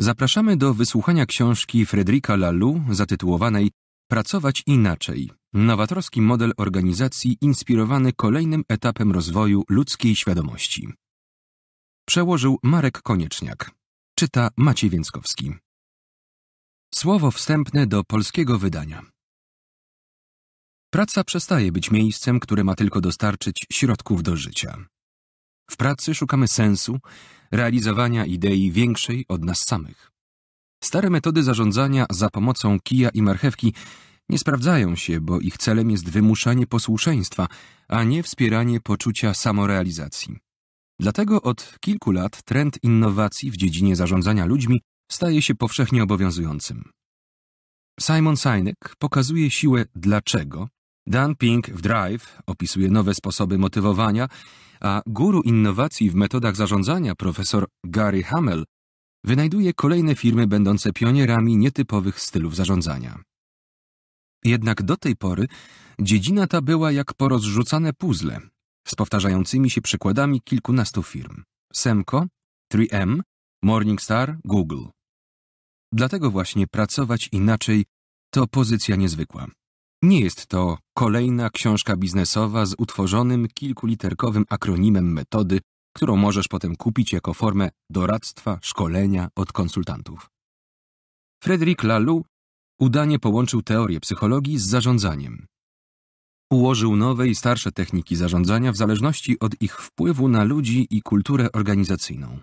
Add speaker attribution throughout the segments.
Speaker 1: Zapraszamy do wysłuchania książki Fredrika Lalou, zatytułowanej Pracować inaczej. Nowatorski model organizacji inspirowany kolejnym etapem rozwoju ludzkiej świadomości. Przełożył Marek Konieczniak. Czyta Maciej Więckowski. Słowo wstępne do polskiego wydania. Praca przestaje być miejscem, które ma tylko dostarczyć środków do życia. W pracy szukamy sensu, realizowania idei większej od nas samych. Stare metody zarządzania za pomocą kija i marchewki nie sprawdzają się, bo ich celem jest wymuszanie posłuszeństwa, a nie wspieranie poczucia samorealizacji. Dlatego od kilku lat trend innowacji w dziedzinie zarządzania ludźmi staje się powszechnie obowiązującym. Simon Sinek pokazuje siłę dlaczego, Dan Pink w Drive opisuje nowe sposoby motywowania a guru innowacji w metodach zarządzania profesor Gary Hamel wynajduje kolejne firmy będące pionierami nietypowych stylów zarządzania. Jednak do tej pory dziedzina ta była jak porozrzucane puzzle z powtarzającymi się przykładami kilkunastu firm. Semco, 3M, Morningstar, Google. Dlatego właśnie pracować inaczej to pozycja niezwykła. Nie jest to kolejna książka biznesowa z utworzonym kilkuliterkowym akronimem metody, którą możesz potem kupić jako formę doradztwa, szkolenia od konsultantów. Frederick Laloux udanie połączył teorię psychologii z zarządzaniem. Ułożył nowe i starsze techniki zarządzania w zależności od ich wpływu na ludzi i kulturę organizacyjną.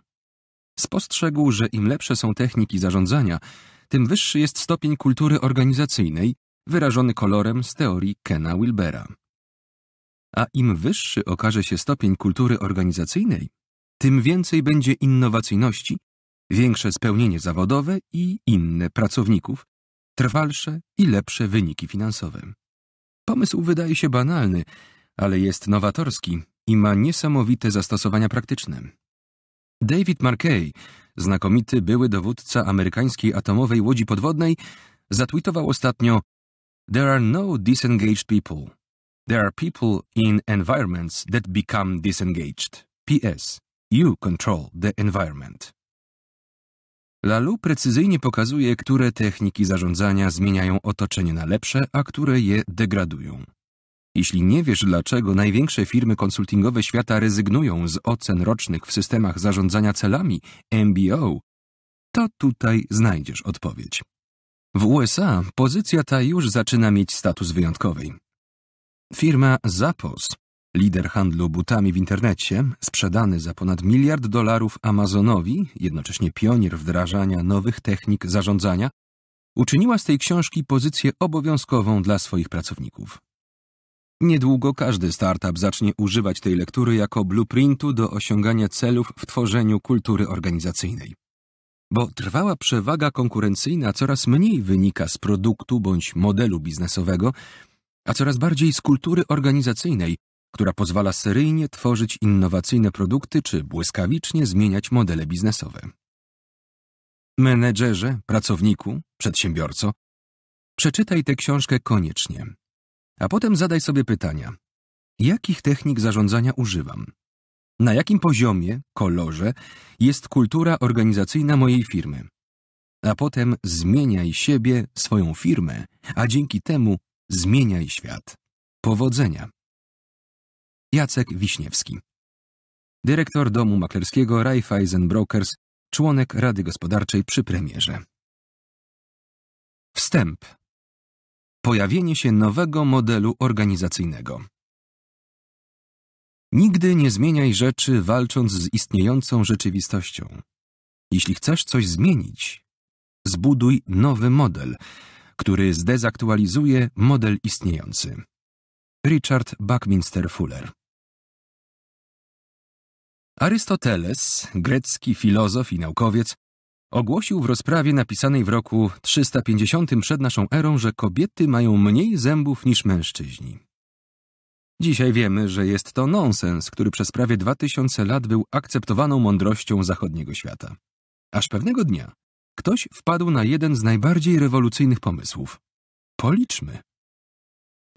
Speaker 1: Spostrzegł, że im lepsze są techniki zarządzania, tym wyższy jest stopień kultury organizacyjnej wyrażony kolorem z teorii Kena Wilbera. A im wyższy okaże się stopień kultury organizacyjnej, tym więcej będzie innowacyjności, większe spełnienie zawodowe i inne pracowników, trwalsze i lepsze wyniki finansowe. Pomysł wydaje się banalny, ale jest nowatorski i ma niesamowite zastosowania praktyczne. David Markey, znakomity były dowódca amerykańskiej atomowej łodzi podwodnej, zatwitował ostatnio There are no disengaged people. There are people in environments that become disengaged. PS. You control the environment. Lalu precyzyjnie pokazuje, które techniki zarządzania zmieniają otoczenie na lepsze, a które je degradują. Jeśli nie wiesz, dlaczego największe firmy konsultingowe świata rezygnują z ocen rocznych w systemach zarządzania celami, MBO, to tutaj znajdziesz odpowiedź. W USA pozycja ta już zaczyna mieć status wyjątkowej. Firma Zappos, lider handlu butami w internecie, sprzedany za ponad miliard dolarów Amazonowi, jednocześnie pionier wdrażania nowych technik zarządzania, uczyniła z tej książki pozycję obowiązkową dla swoich pracowników. Niedługo każdy startup zacznie używać tej lektury jako blueprintu do osiągania celów w tworzeniu kultury organizacyjnej bo trwała przewaga konkurencyjna coraz mniej wynika z produktu bądź modelu biznesowego, a coraz bardziej z kultury organizacyjnej, która pozwala seryjnie tworzyć innowacyjne produkty czy błyskawicznie zmieniać modele biznesowe. Menedżerze, pracowniku, przedsiębiorco, przeczytaj tę książkę koniecznie, a potem zadaj sobie pytania. Jakich technik zarządzania używam? na jakim poziomie, kolorze jest kultura organizacyjna mojej firmy. A potem zmieniaj siebie, swoją firmę, a dzięki temu zmieniaj świat. Powodzenia. Jacek Wiśniewski Dyrektor domu maklerskiego Raiffeisen Brokers, członek Rady Gospodarczej przy premierze. Wstęp. Pojawienie się nowego modelu organizacyjnego. Nigdy nie zmieniaj rzeczy, walcząc z istniejącą rzeczywistością. Jeśli chcesz coś zmienić, zbuduj nowy model, który zdezaktualizuje model istniejący. Richard Buckminster Fuller Arystoteles, grecki filozof i naukowiec, ogłosił w rozprawie napisanej w roku 350 przed naszą erą, że kobiety mają mniej zębów niż mężczyźni. Dzisiaj wiemy, że jest to nonsens, który przez prawie 2000 lat był akceptowaną mądrością zachodniego świata. Aż pewnego dnia ktoś wpadł na jeden z najbardziej rewolucyjnych pomysłów. Policzmy.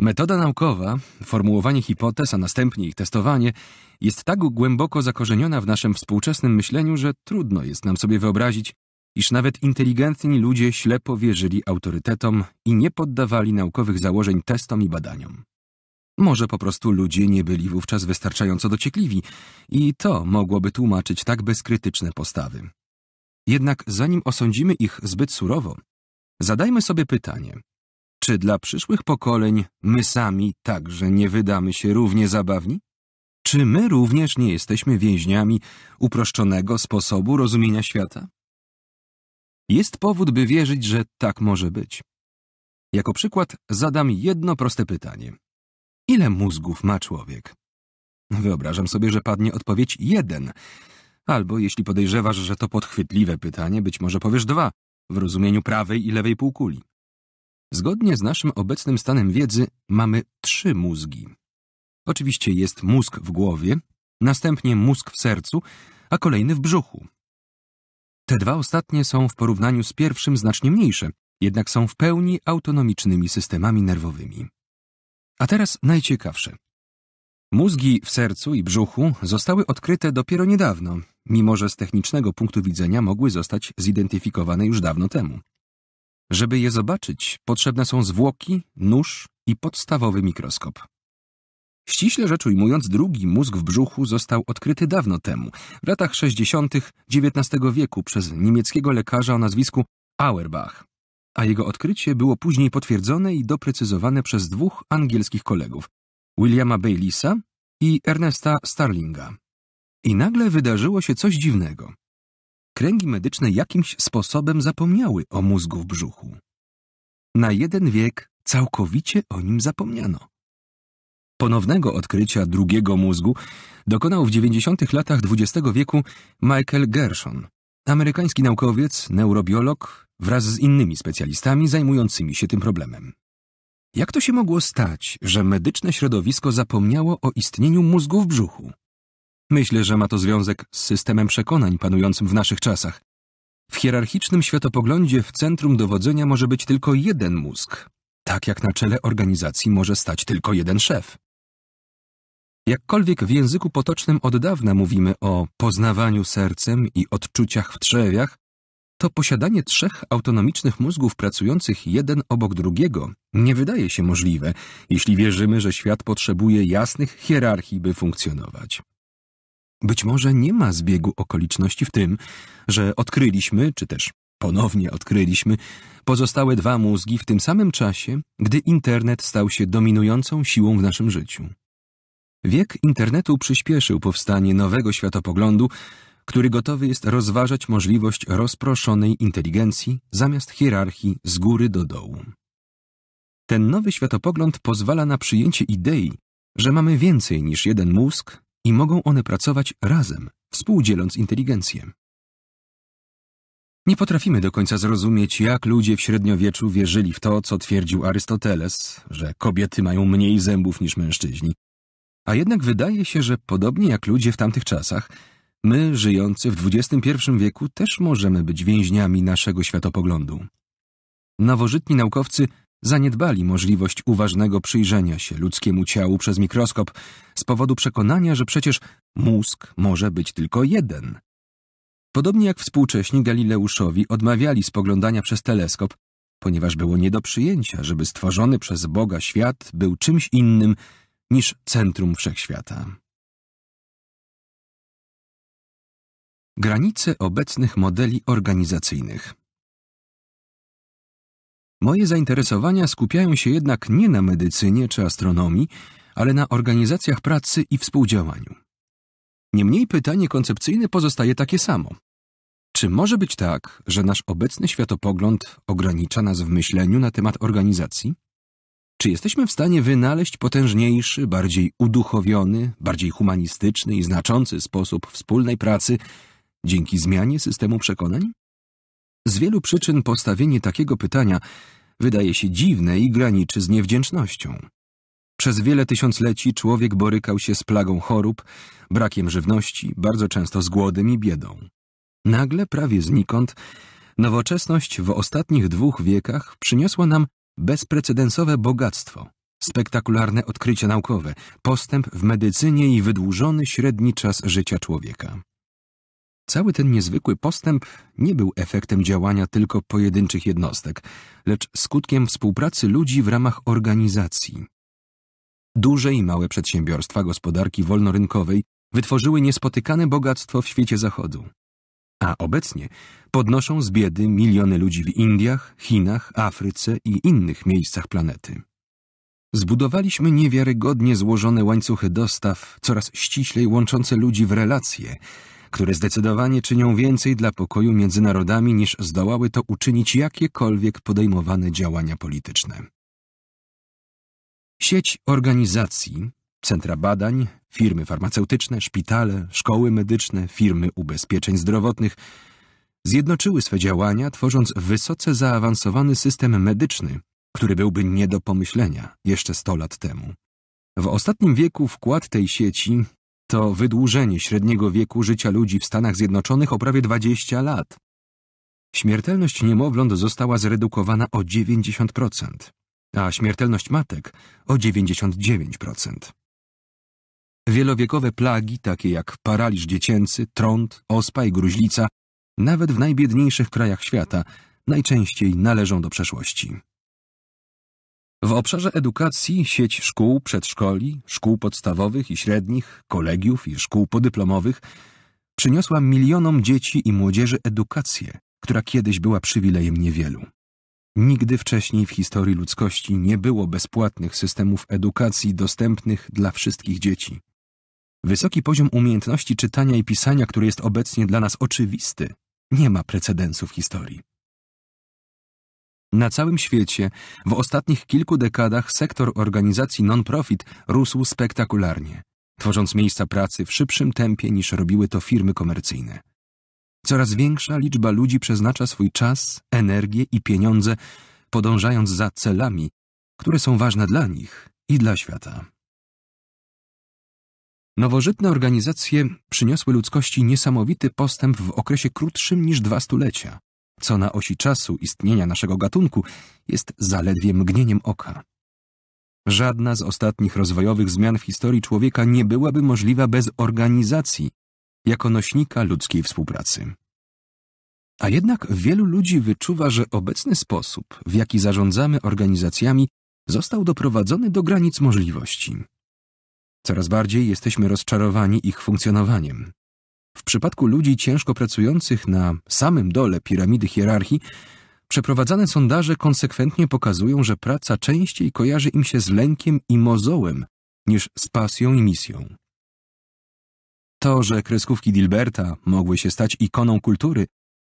Speaker 1: Metoda naukowa, formułowanie hipotez, a następnie ich testowanie, jest tak głęboko zakorzeniona w naszym współczesnym myśleniu, że trudno jest nam sobie wyobrazić, iż nawet inteligentni ludzie ślepo wierzyli autorytetom i nie poddawali naukowych założeń testom i badaniom. Może po prostu ludzie nie byli wówczas wystarczająco dociekliwi i to mogłoby tłumaczyć tak bezkrytyczne postawy. Jednak zanim osądzimy ich zbyt surowo, zadajmy sobie pytanie, czy dla przyszłych pokoleń my sami także nie wydamy się równie zabawni? Czy my również nie jesteśmy więźniami uproszczonego sposobu rozumienia świata? Jest powód, by wierzyć, że tak może być. Jako przykład zadam jedno proste pytanie. Ile mózgów ma człowiek? Wyobrażam sobie, że padnie odpowiedź jeden. Albo jeśli podejrzewasz, że to podchwytliwe pytanie, być może powiesz dwa, w rozumieniu prawej i lewej półkuli. Zgodnie z naszym obecnym stanem wiedzy mamy trzy mózgi. Oczywiście jest mózg w głowie, następnie mózg w sercu, a kolejny w brzuchu. Te dwa ostatnie są w porównaniu z pierwszym znacznie mniejsze, jednak są w pełni autonomicznymi systemami nerwowymi. A teraz najciekawsze. Mózgi w sercu i brzuchu zostały odkryte dopiero niedawno, mimo że z technicznego punktu widzenia mogły zostać zidentyfikowane już dawno temu. Żeby je zobaczyć, potrzebne są zwłoki, nóż i podstawowy mikroskop. Ściśle rzecz ujmując, drugi mózg w brzuchu został odkryty dawno temu, w latach 60. XIX wieku przez niemieckiego lekarza o nazwisku Auerbach a jego odkrycie było później potwierdzone i doprecyzowane przez dwóch angielskich kolegów, Williama Baylisa i Ernesta Starlinga. I nagle wydarzyło się coś dziwnego. Kręgi medyczne jakimś sposobem zapomniały o mózgu w brzuchu. Na jeden wiek całkowicie o nim zapomniano. Ponownego odkrycia drugiego mózgu dokonał w 90. latach XX wieku Michael Gershon, amerykański naukowiec, neurobiolog wraz z innymi specjalistami zajmującymi się tym problemem. Jak to się mogło stać, że medyczne środowisko zapomniało o istnieniu mózgu w brzuchu? Myślę, że ma to związek z systemem przekonań panującym w naszych czasach. W hierarchicznym światopoglądzie w centrum dowodzenia może być tylko jeden mózg, tak jak na czele organizacji może stać tylko jeden szef. Jakkolwiek w języku potocznym od dawna mówimy o poznawaniu sercem i odczuciach w trzewiach, to posiadanie trzech autonomicznych mózgów pracujących jeden obok drugiego nie wydaje się możliwe, jeśli wierzymy, że świat potrzebuje jasnych hierarchii, by funkcjonować. Być może nie ma zbiegu okoliczności w tym, że odkryliśmy, czy też ponownie odkryliśmy, pozostałe dwa mózgi w tym samym czasie, gdy internet stał się dominującą siłą w naszym życiu. Wiek internetu przyspieszył powstanie nowego światopoglądu, który gotowy jest rozważać możliwość rozproszonej inteligencji zamiast hierarchii z góry do dołu. Ten nowy światopogląd pozwala na przyjęcie idei, że mamy więcej niż jeden mózg i mogą one pracować razem, współdzieląc inteligencję. Nie potrafimy do końca zrozumieć, jak ludzie w średniowieczu wierzyli w to, co twierdził Arystoteles, że kobiety mają mniej zębów niż mężczyźni. A jednak wydaje się, że podobnie jak ludzie w tamtych czasach, My, żyjący w XXI wieku, też możemy być więźniami naszego światopoglądu. Nowożytni naukowcy zaniedbali możliwość uważnego przyjrzenia się ludzkiemu ciału przez mikroskop z powodu przekonania, że przecież mózg może być tylko jeden. Podobnie jak współcześni Galileuszowi odmawiali spoglądania przez teleskop, ponieważ było nie do przyjęcia, żeby stworzony przez Boga świat był czymś innym niż centrum wszechświata. Granice obecnych modeli organizacyjnych. Moje zainteresowania skupiają się jednak nie na medycynie czy astronomii, ale na organizacjach pracy i współdziałaniu. Niemniej pytanie koncepcyjne pozostaje takie samo. Czy może być tak, że nasz obecny światopogląd ogranicza nas w myśleniu na temat organizacji? Czy jesteśmy w stanie wynaleźć potężniejszy, bardziej uduchowiony, bardziej humanistyczny i znaczący sposób wspólnej pracy dzięki zmianie systemu przekonań? Z wielu przyczyn postawienie takiego pytania wydaje się dziwne i graniczy z niewdzięcznością. Przez wiele tysiącleci człowiek borykał się z plagą chorób, brakiem żywności, bardzo często z głodem i biedą. Nagle, prawie znikąd, nowoczesność w ostatnich dwóch wiekach przyniosła nam bezprecedensowe bogactwo, spektakularne odkrycia naukowe, postęp w medycynie i wydłużony średni czas życia człowieka. Cały ten niezwykły postęp nie był efektem działania tylko pojedynczych jednostek, lecz skutkiem współpracy ludzi w ramach organizacji. Duże i małe przedsiębiorstwa gospodarki wolnorynkowej wytworzyły niespotykane bogactwo w świecie zachodu. A obecnie podnoszą z biedy miliony ludzi w Indiach, Chinach, Afryce i innych miejscach planety. Zbudowaliśmy niewiarygodnie złożone łańcuchy dostaw, coraz ściślej łączące ludzi w relacje – które zdecydowanie czynią więcej dla pokoju między narodami niż zdołały to uczynić jakiekolwiek podejmowane działania polityczne. Sieć organizacji, centra badań, firmy farmaceutyczne, szpitale, szkoły medyczne, firmy ubezpieczeń zdrowotnych zjednoczyły swe działania, tworząc wysoce zaawansowany system medyczny, który byłby nie do pomyślenia jeszcze 100 lat temu. W ostatnim wieku wkład tej sieci to wydłużenie średniego wieku życia ludzi w Stanach Zjednoczonych o prawie 20 lat. Śmiertelność niemowląt została zredukowana o 90%, a śmiertelność matek o 99%. Wielowiekowe plagi, takie jak paraliż dziecięcy, trąd, ospa i gruźlica, nawet w najbiedniejszych krajach świata, najczęściej należą do przeszłości. W obszarze edukacji sieć szkół przedszkoli, szkół podstawowych i średnich, kolegiów i szkół podyplomowych przyniosła milionom dzieci i młodzieży edukację, która kiedyś była przywilejem niewielu. Nigdy wcześniej w historii ludzkości nie było bezpłatnych systemów edukacji dostępnych dla wszystkich dzieci. Wysoki poziom umiejętności czytania i pisania, który jest obecnie dla nas oczywisty, nie ma precedensu w historii. Na całym świecie w ostatnich kilku dekadach sektor organizacji non-profit rósł spektakularnie, tworząc miejsca pracy w szybszym tempie niż robiły to firmy komercyjne. Coraz większa liczba ludzi przeznacza swój czas, energię i pieniądze, podążając za celami, które są ważne dla nich i dla świata. Nowożytne organizacje przyniosły ludzkości niesamowity postęp w okresie krótszym niż dwa stulecia co na osi czasu istnienia naszego gatunku jest zaledwie mgnieniem oka. Żadna z ostatnich rozwojowych zmian w historii człowieka nie byłaby możliwa bez organizacji jako nośnika ludzkiej współpracy. A jednak wielu ludzi wyczuwa, że obecny sposób, w jaki zarządzamy organizacjami, został doprowadzony do granic możliwości. Coraz bardziej jesteśmy rozczarowani ich funkcjonowaniem. W przypadku ludzi ciężko pracujących na samym dole piramidy hierarchii, przeprowadzane sondaże konsekwentnie pokazują, że praca częściej kojarzy im się z lękiem i mozołem niż z pasją i misją. To, że kreskówki Dilberta mogły się stać ikoną kultury,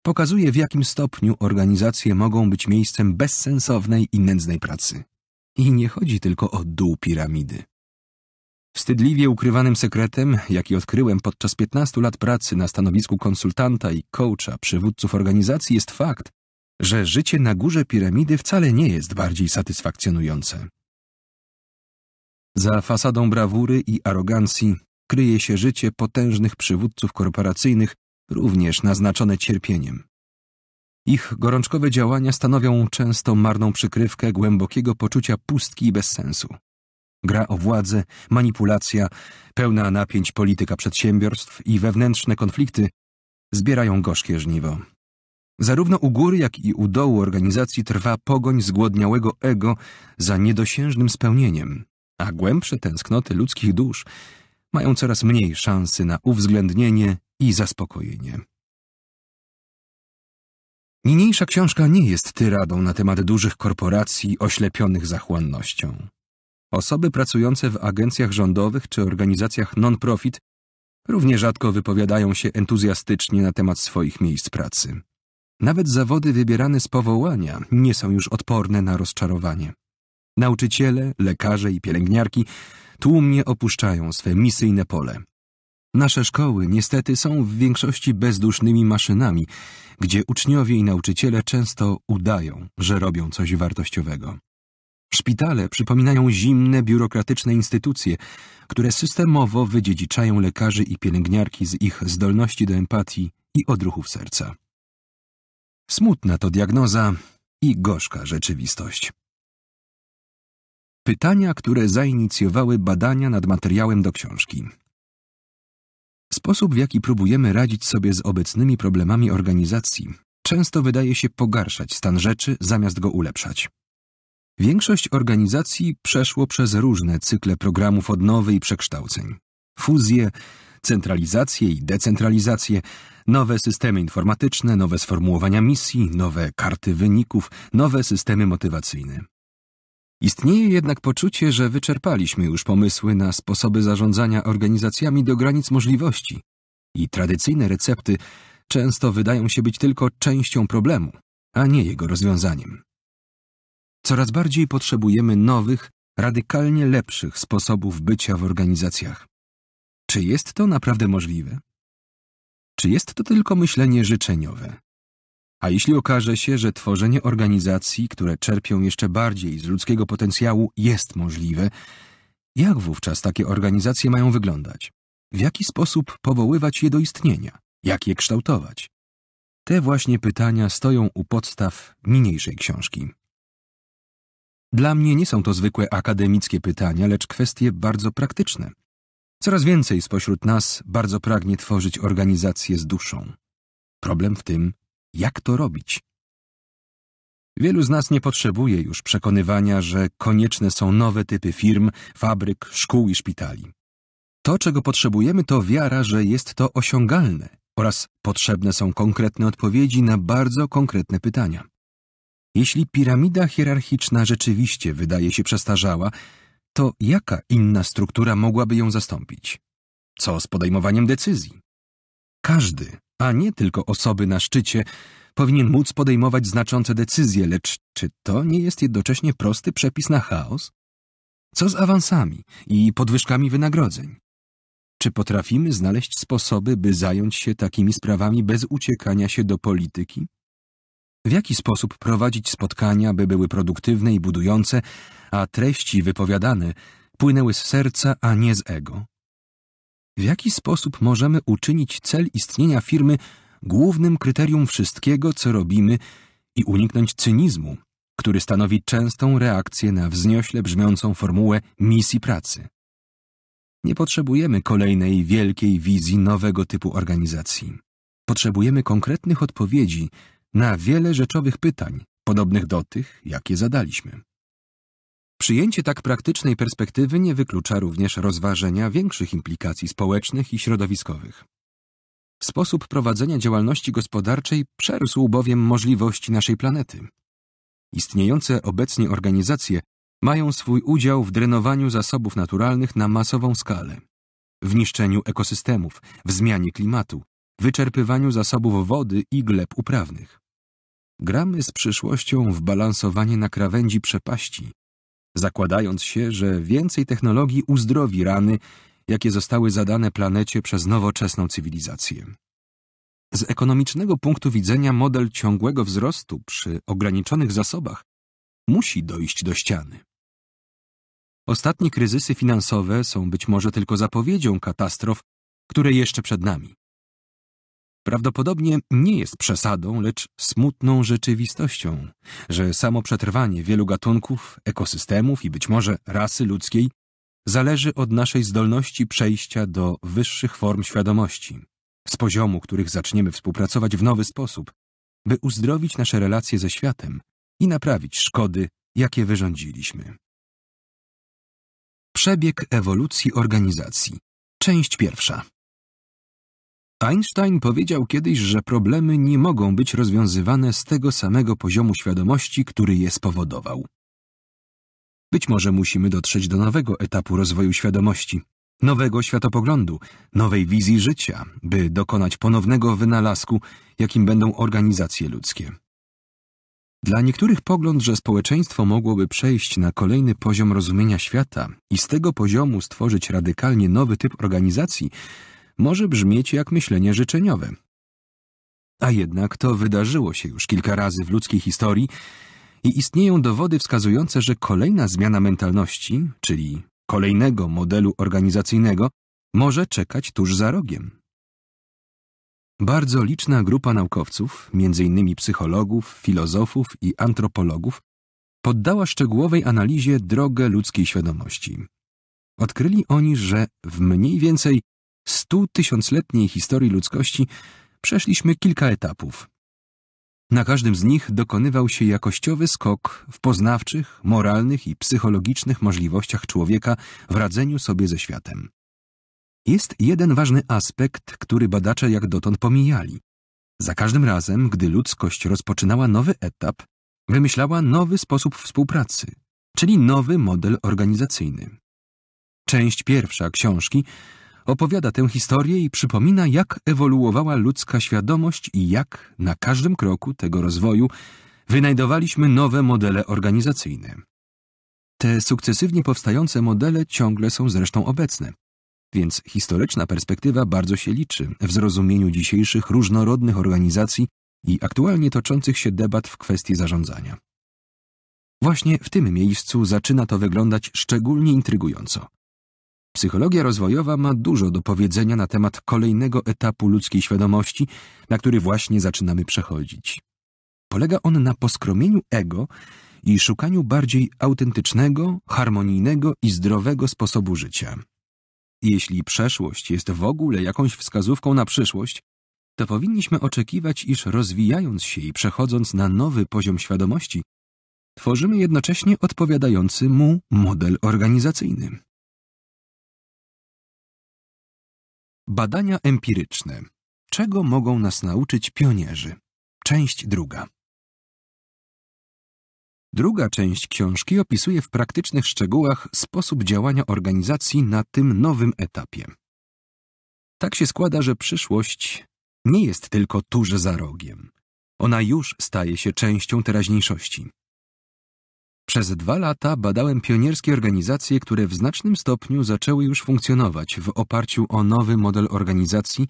Speaker 1: pokazuje w jakim stopniu organizacje mogą być miejscem bezsensownej i nędznej pracy. I nie chodzi tylko o dół piramidy. Wstydliwie ukrywanym sekretem, jaki odkryłem podczas 15 lat pracy na stanowisku konsultanta i coacha przywódców organizacji, jest fakt, że życie na górze piramidy wcale nie jest bardziej satysfakcjonujące. Za fasadą brawury i arogancji kryje się życie potężnych przywódców korporacyjnych, również naznaczone cierpieniem. Ich gorączkowe działania stanowią często marną przykrywkę głębokiego poczucia pustki i bezsensu. Gra o władzę, manipulacja, pełna napięć polityka przedsiębiorstw i wewnętrzne konflikty zbierają gorzkie żniwo. Zarówno u góry, jak i u dołu organizacji trwa pogoń zgłodniałego ego za niedosiężnym spełnieniem, a głębsze tęsknoty ludzkich dusz mają coraz mniej szansy na uwzględnienie i zaspokojenie. Niniejsza książka nie jest tyradą na temat dużych korporacji oślepionych zachłannością. Osoby pracujące w agencjach rządowych czy organizacjach non-profit równie rzadko wypowiadają się entuzjastycznie na temat swoich miejsc pracy. Nawet zawody wybierane z powołania nie są już odporne na rozczarowanie. Nauczyciele, lekarze i pielęgniarki tłumnie opuszczają swe misyjne pole. Nasze szkoły niestety są w większości bezdusznymi maszynami, gdzie uczniowie i nauczyciele często udają, że robią coś wartościowego. Szpitale przypominają zimne, biurokratyczne instytucje, które systemowo wydziedziczają lekarzy i pielęgniarki z ich zdolności do empatii i odruchów serca. Smutna to diagnoza i gorzka rzeczywistość. Pytania, które zainicjowały badania nad materiałem do książki. Sposób, w jaki próbujemy radzić sobie z obecnymi problemami organizacji, często wydaje się pogarszać stan rzeczy zamiast go ulepszać. Większość organizacji przeszło przez różne cykle programów odnowy i przekształceń. Fuzje, centralizację i decentralizację, nowe systemy informatyczne, nowe sformułowania misji, nowe karty wyników, nowe systemy motywacyjne. Istnieje jednak poczucie, że wyczerpaliśmy już pomysły na sposoby zarządzania organizacjami do granic możliwości i tradycyjne recepty często wydają się być tylko częścią problemu, a nie jego rozwiązaniem. Coraz bardziej potrzebujemy nowych, radykalnie lepszych sposobów bycia w organizacjach. Czy jest to naprawdę możliwe? Czy jest to tylko myślenie życzeniowe? A jeśli okaże się, że tworzenie organizacji, które czerpią jeszcze bardziej z ludzkiego potencjału, jest możliwe, jak wówczas takie organizacje mają wyglądać? W jaki sposób powoływać je do istnienia? Jak je kształtować? Te właśnie pytania stoją u podstaw niniejszej książki. Dla mnie nie są to zwykłe akademickie pytania, lecz kwestie bardzo praktyczne. Coraz więcej spośród nas bardzo pragnie tworzyć organizację z duszą. Problem w tym, jak to robić. Wielu z nas nie potrzebuje już przekonywania, że konieczne są nowe typy firm, fabryk, szkół i szpitali. To, czego potrzebujemy, to wiara, że jest to osiągalne oraz potrzebne są konkretne odpowiedzi na bardzo konkretne pytania. Jeśli piramida hierarchiczna rzeczywiście wydaje się przestarzała, to jaka inna struktura mogłaby ją zastąpić? Co z podejmowaniem decyzji? Każdy, a nie tylko osoby na szczycie, powinien móc podejmować znaczące decyzje, lecz czy to nie jest jednocześnie prosty przepis na chaos? Co z awansami i podwyżkami wynagrodzeń? Czy potrafimy znaleźć sposoby, by zająć się takimi sprawami bez uciekania się do polityki? W jaki sposób prowadzić spotkania, by były produktywne i budujące, a treści wypowiadane płynęły z serca, a nie z ego? W jaki sposób możemy uczynić cel istnienia firmy głównym kryterium wszystkiego, co robimy i uniknąć cynizmu, który stanowi częstą reakcję na wzniośle brzmiącą formułę misji pracy? Nie potrzebujemy kolejnej wielkiej wizji nowego typu organizacji. Potrzebujemy konkretnych odpowiedzi na wiele rzeczowych pytań, podobnych do tych, jakie zadaliśmy. Przyjęcie tak praktycznej perspektywy nie wyklucza również rozważenia większych implikacji społecznych i środowiskowych. Sposób prowadzenia działalności gospodarczej przerósł bowiem możliwości naszej planety. Istniejące obecnie organizacje mają swój udział w drenowaniu zasobów naturalnych na masową skalę, w niszczeniu ekosystemów, w zmianie klimatu, wyczerpywaniu zasobów wody i gleb uprawnych. Gramy z przyszłością w balansowanie na krawędzi przepaści, zakładając się, że więcej technologii uzdrowi rany, jakie zostały zadane planecie przez nowoczesną cywilizację. Z ekonomicznego punktu widzenia model ciągłego wzrostu przy ograniczonych zasobach musi dojść do ściany. Ostatnie kryzysy finansowe są być może tylko zapowiedzią katastrof, które jeszcze przed nami. Prawdopodobnie nie jest przesadą, lecz smutną rzeczywistością, że samo przetrwanie wielu gatunków, ekosystemów i być może rasy ludzkiej zależy od naszej zdolności przejścia do wyższych form świadomości, z poziomu których zaczniemy współpracować w nowy sposób, by uzdrowić nasze relacje ze światem i naprawić szkody, jakie wyrządziliśmy. Przebieg ewolucji organizacji. Część pierwsza. Einstein powiedział kiedyś, że problemy nie mogą być rozwiązywane z tego samego poziomu świadomości, który je spowodował. Być może musimy dotrzeć do nowego etapu rozwoju świadomości, nowego światopoglądu, nowej wizji życia, by dokonać ponownego wynalazku, jakim będą organizacje ludzkie. Dla niektórych pogląd, że społeczeństwo mogłoby przejść na kolejny poziom rozumienia świata i z tego poziomu stworzyć radykalnie nowy typ organizacji, może brzmieć jak myślenie życzeniowe. A jednak to wydarzyło się już kilka razy w ludzkiej historii i istnieją dowody wskazujące, że kolejna zmiana mentalności, czyli kolejnego modelu organizacyjnego, może czekać tuż za rogiem. Bardzo liczna grupa naukowców, m.in. psychologów, filozofów i antropologów, poddała szczegółowej analizie drogę ludzkiej świadomości. Odkryli oni, że w mniej więcej stu tysiącletniej historii ludzkości przeszliśmy kilka etapów. Na każdym z nich dokonywał się jakościowy skok w poznawczych, moralnych i psychologicznych możliwościach człowieka w radzeniu sobie ze światem. Jest jeden ważny aspekt, który badacze jak dotąd pomijali. Za każdym razem, gdy ludzkość rozpoczynała nowy etap, wymyślała nowy sposób współpracy, czyli nowy model organizacyjny. Część pierwsza książki opowiada tę historię i przypomina, jak ewoluowała ludzka świadomość i jak na każdym kroku tego rozwoju wynajdowaliśmy nowe modele organizacyjne. Te sukcesywnie powstające modele ciągle są zresztą obecne, więc historyczna perspektywa bardzo się liczy w zrozumieniu dzisiejszych różnorodnych organizacji i aktualnie toczących się debat w kwestii zarządzania. Właśnie w tym miejscu zaczyna to wyglądać szczególnie intrygująco – Psychologia rozwojowa ma dużo do powiedzenia na temat kolejnego etapu ludzkiej świadomości, na który właśnie zaczynamy przechodzić. Polega on na poskromieniu ego i szukaniu bardziej autentycznego, harmonijnego i zdrowego sposobu życia. Jeśli przeszłość jest w ogóle jakąś wskazówką na przyszłość, to powinniśmy oczekiwać, iż rozwijając się i przechodząc na nowy poziom świadomości, tworzymy jednocześnie odpowiadający mu model organizacyjny. Badania empiryczne. Czego mogą nas nauczyć pionierzy? Część druga. Druga część książki opisuje w praktycznych szczegółach sposób działania organizacji na tym nowym etapie. Tak się składa, że przyszłość nie jest tylko tuż za rogiem. Ona już staje się częścią teraźniejszości. Przez dwa lata badałem pionierskie organizacje, które w znacznym stopniu zaczęły już funkcjonować w oparciu o nowy model organizacji,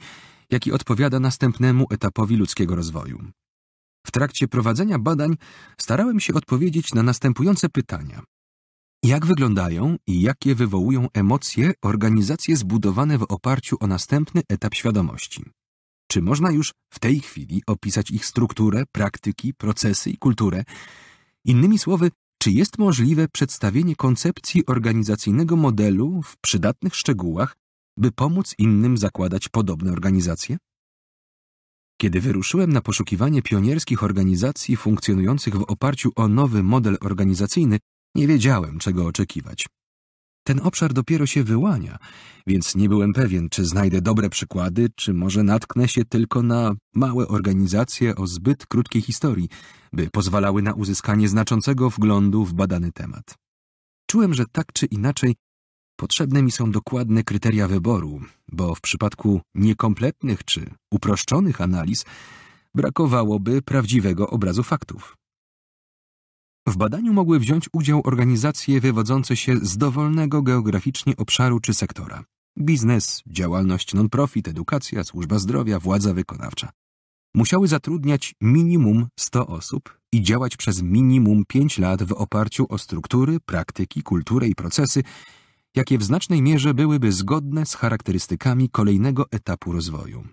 Speaker 1: jaki odpowiada następnemu etapowi ludzkiego rozwoju. W trakcie prowadzenia badań starałem się odpowiedzieć na następujące pytania. Jak wyglądają i jakie wywołują emocje organizacje zbudowane w oparciu o następny etap świadomości? Czy można już w tej chwili opisać ich strukturę, praktyki, procesy i kulturę? Innymi słowy, czy jest możliwe przedstawienie koncepcji organizacyjnego modelu w przydatnych szczegółach, by pomóc innym zakładać podobne organizacje? Kiedy wyruszyłem na poszukiwanie pionierskich organizacji funkcjonujących w oparciu o nowy model organizacyjny, nie wiedziałem, czego oczekiwać. Ten obszar dopiero się wyłania, więc nie byłem pewien, czy znajdę dobre przykłady, czy może natknę się tylko na małe organizacje o zbyt krótkiej historii, by pozwalały na uzyskanie znaczącego wglądu w badany temat. Czułem, że tak czy inaczej potrzebne mi są dokładne kryteria wyboru, bo w przypadku niekompletnych czy uproszczonych analiz brakowałoby prawdziwego obrazu faktów. W badaniu mogły wziąć udział organizacje wywodzące się z dowolnego geograficznie obszaru czy sektora. Biznes, działalność non-profit, edukacja, służba zdrowia, władza wykonawcza. Musiały zatrudniać minimum 100 osób i działać przez minimum 5 lat w oparciu o struktury, praktyki, kulturę i procesy, jakie w znacznej mierze byłyby zgodne z charakterystykami kolejnego etapu rozwoju.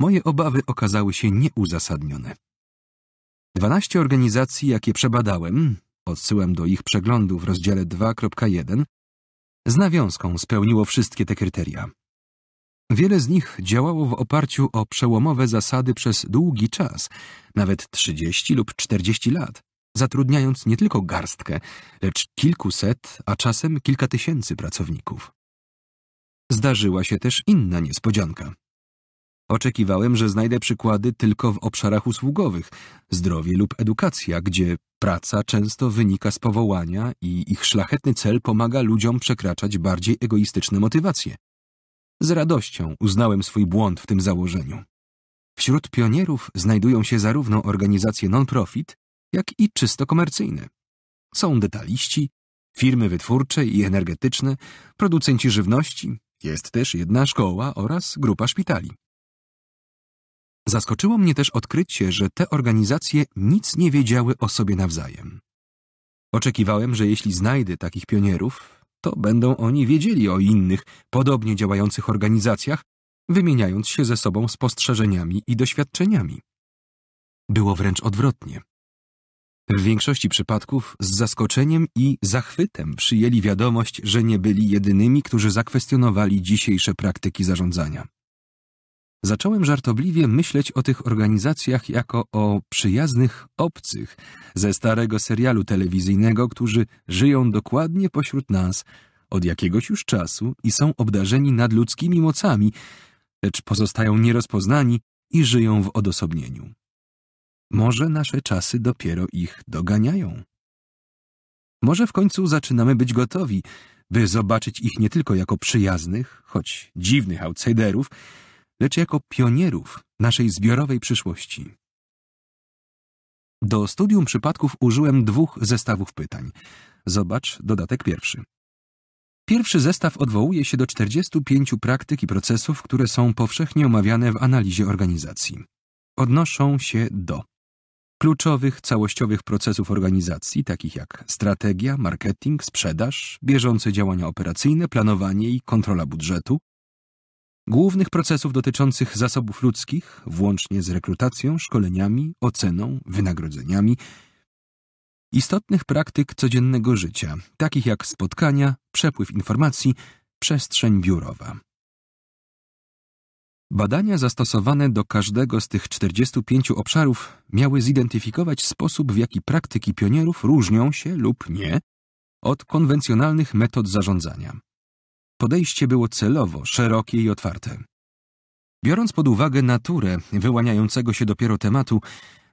Speaker 1: Moje obawy okazały się nieuzasadnione. 12 organizacji, jakie przebadałem, odsyłam do ich przeglądu w rozdziale 2.1, z nawiązką spełniło wszystkie te kryteria. Wiele z nich działało w oparciu o przełomowe zasady przez długi czas, nawet 30 lub 40 lat, zatrudniając nie tylko garstkę, lecz kilkuset, a czasem kilka tysięcy pracowników. Zdarzyła się też inna niespodzianka. Oczekiwałem, że znajdę przykłady tylko w obszarach usługowych, zdrowie lub edukacja, gdzie praca często wynika z powołania i ich szlachetny cel pomaga ludziom przekraczać bardziej egoistyczne motywacje. Z radością uznałem swój błąd w tym założeniu. Wśród pionierów znajdują się zarówno organizacje non-profit, jak i czysto komercyjne. Są detaliści, firmy wytwórcze i energetyczne, producenci żywności, jest też jedna szkoła oraz grupa szpitali. Zaskoczyło mnie też odkrycie, że te organizacje nic nie wiedziały o sobie nawzajem. Oczekiwałem, że jeśli znajdę takich pionierów, to będą oni wiedzieli o innych, podobnie działających organizacjach, wymieniając się ze sobą spostrzeżeniami i doświadczeniami. Było wręcz odwrotnie. W większości przypadków z zaskoczeniem i zachwytem przyjęli wiadomość, że nie byli jedynymi, którzy zakwestionowali dzisiejsze praktyki zarządzania zacząłem żartobliwie myśleć o tych organizacjach jako o przyjaznych obcych ze starego serialu telewizyjnego, którzy żyją dokładnie pośród nas od jakiegoś już czasu i są obdarzeni nadludzkimi mocami, lecz pozostają nierozpoznani i żyją w odosobnieniu. Może nasze czasy dopiero ich doganiają. Może w końcu zaczynamy być gotowi, by zobaczyć ich nie tylko jako przyjaznych, choć dziwnych outsiderów, lecz jako pionierów naszej zbiorowej przyszłości. Do studium przypadków użyłem dwóch zestawów pytań. Zobacz dodatek pierwszy. Pierwszy zestaw odwołuje się do 45 praktyk i procesów, które są powszechnie omawiane w analizie organizacji. Odnoszą się do kluczowych, całościowych procesów organizacji, takich jak strategia, marketing, sprzedaż, bieżące działania operacyjne, planowanie i kontrola budżetu, głównych procesów dotyczących zasobów ludzkich, włącznie z rekrutacją, szkoleniami, oceną, wynagrodzeniami, istotnych praktyk codziennego życia, takich jak spotkania, przepływ informacji, przestrzeń biurowa. Badania zastosowane do każdego z tych 45 obszarów miały zidentyfikować sposób, w jaki praktyki pionierów różnią się lub nie od konwencjonalnych metod zarządzania podejście było celowo, szerokie i otwarte. Biorąc pod uwagę naturę wyłaniającego się dopiero tematu,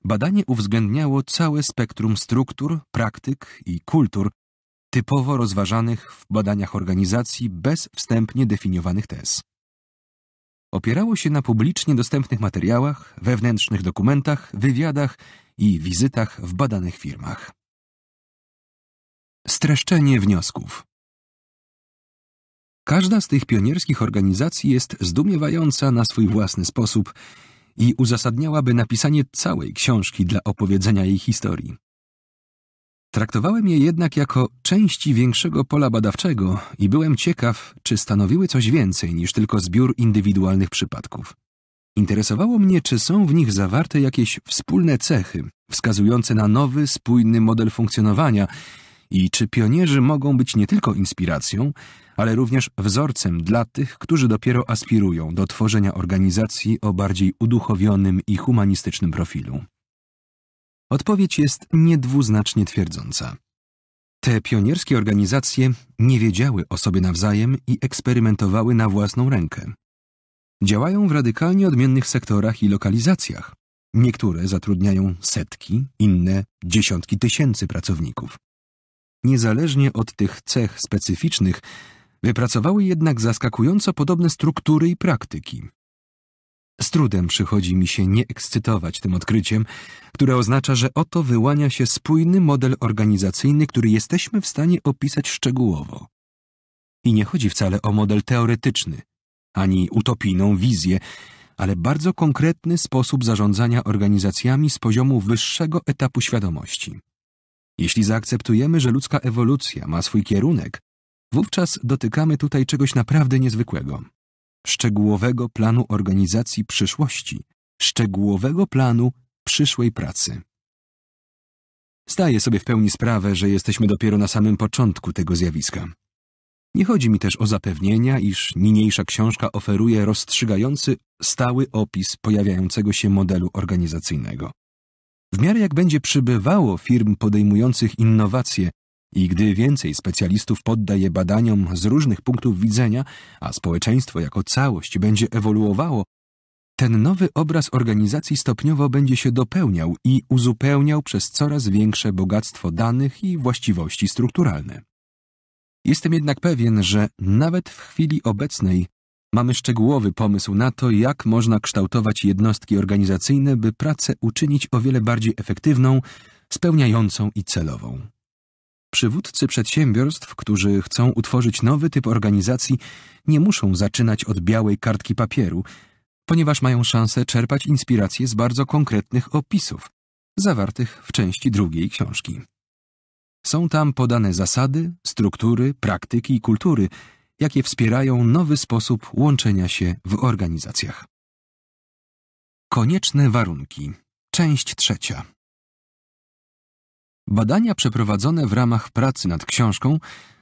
Speaker 1: badanie uwzględniało całe spektrum struktur, praktyk i kultur typowo rozważanych w badaniach organizacji bez wstępnie definiowanych tez. Opierało się na publicznie dostępnych materiałach, wewnętrznych dokumentach, wywiadach i wizytach w badanych firmach. Streszczenie wniosków Każda z tych pionierskich organizacji jest zdumiewająca na swój własny sposób i uzasadniałaby napisanie całej książki dla opowiedzenia jej historii. Traktowałem je jednak jako części większego pola badawczego i byłem ciekaw, czy stanowiły coś więcej niż tylko zbiór indywidualnych przypadków. Interesowało mnie, czy są w nich zawarte jakieś wspólne cechy, wskazujące na nowy, spójny model funkcjonowania i czy pionierzy mogą być nie tylko inspiracją, ale również wzorcem dla tych, którzy dopiero aspirują do tworzenia organizacji o bardziej uduchowionym i humanistycznym profilu. Odpowiedź jest niedwuznacznie twierdząca. Te pionierskie organizacje nie wiedziały o sobie nawzajem i eksperymentowały na własną rękę. Działają w radykalnie odmiennych sektorach i lokalizacjach. Niektóre zatrudniają setki, inne dziesiątki tysięcy pracowników. Niezależnie od tych cech specyficznych, wypracowały jednak zaskakująco podobne struktury i praktyki. Z trudem przychodzi mi się nie ekscytować tym odkryciem, które oznacza, że oto wyłania się spójny model organizacyjny, który jesteśmy w stanie opisać szczegółowo. I nie chodzi wcale o model teoretyczny, ani utopijną wizję, ale bardzo konkretny sposób zarządzania organizacjami z poziomu wyższego etapu świadomości. Jeśli zaakceptujemy, że ludzka ewolucja ma swój kierunek, wówczas dotykamy tutaj czegoś naprawdę niezwykłego szczegółowego planu organizacji przyszłości, szczegółowego planu przyszłej pracy. Zdaję sobie w pełni sprawę, że jesteśmy dopiero na samym początku tego zjawiska. Nie chodzi mi też o zapewnienia, iż niniejsza książka oferuje rozstrzygający, stały opis pojawiającego się modelu organizacyjnego. W miarę jak będzie przybywało firm podejmujących innowacje, i gdy więcej specjalistów podda je badaniom z różnych punktów widzenia, a społeczeństwo jako całość będzie ewoluowało, ten nowy obraz organizacji stopniowo będzie się dopełniał i uzupełniał przez coraz większe bogactwo danych i właściwości strukturalne. Jestem jednak pewien, że nawet w chwili obecnej mamy szczegółowy pomysł na to, jak można kształtować jednostki organizacyjne, by pracę uczynić o wiele bardziej efektywną, spełniającą i celową. Przywódcy przedsiębiorstw, którzy chcą utworzyć nowy typ organizacji, nie muszą zaczynać od białej kartki papieru, ponieważ mają szansę czerpać inspiracje z bardzo konkretnych opisów, zawartych w części drugiej książki. Są tam podane zasady, struktury, praktyki i kultury, jakie wspierają nowy sposób łączenia się w organizacjach. Konieczne warunki. Część trzecia. Badania przeprowadzone w ramach pracy nad książką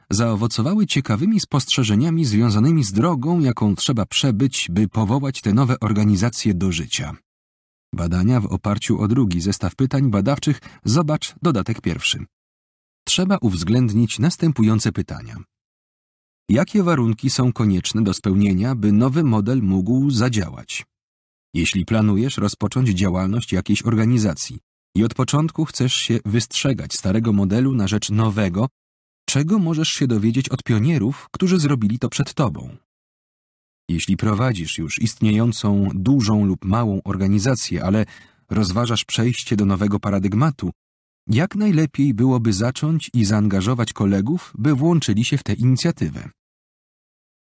Speaker 1: zaowocowały ciekawymi spostrzeżeniami związanymi z drogą, jaką trzeba przebyć, by powołać te nowe organizacje do życia. Badania w oparciu o drugi zestaw pytań badawczych zobacz dodatek pierwszy. Trzeba uwzględnić następujące pytania. Jakie warunki są konieczne do spełnienia, by nowy model mógł zadziałać? Jeśli planujesz rozpocząć działalność jakiejś organizacji, i od początku chcesz się wystrzegać starego modelu na rzecz nowego, czego możesz się dowiedzieć od pionierów, którzy zrobili to przed tobą. Jeśli prowadzisz już istniejącą dużą lub małą organizację, ale rozważasz przejście do nowego paradygmatu, jak najlepiej byłoby zacząć i zaangażować kolegów, by włączyli się w tę inicjatywę.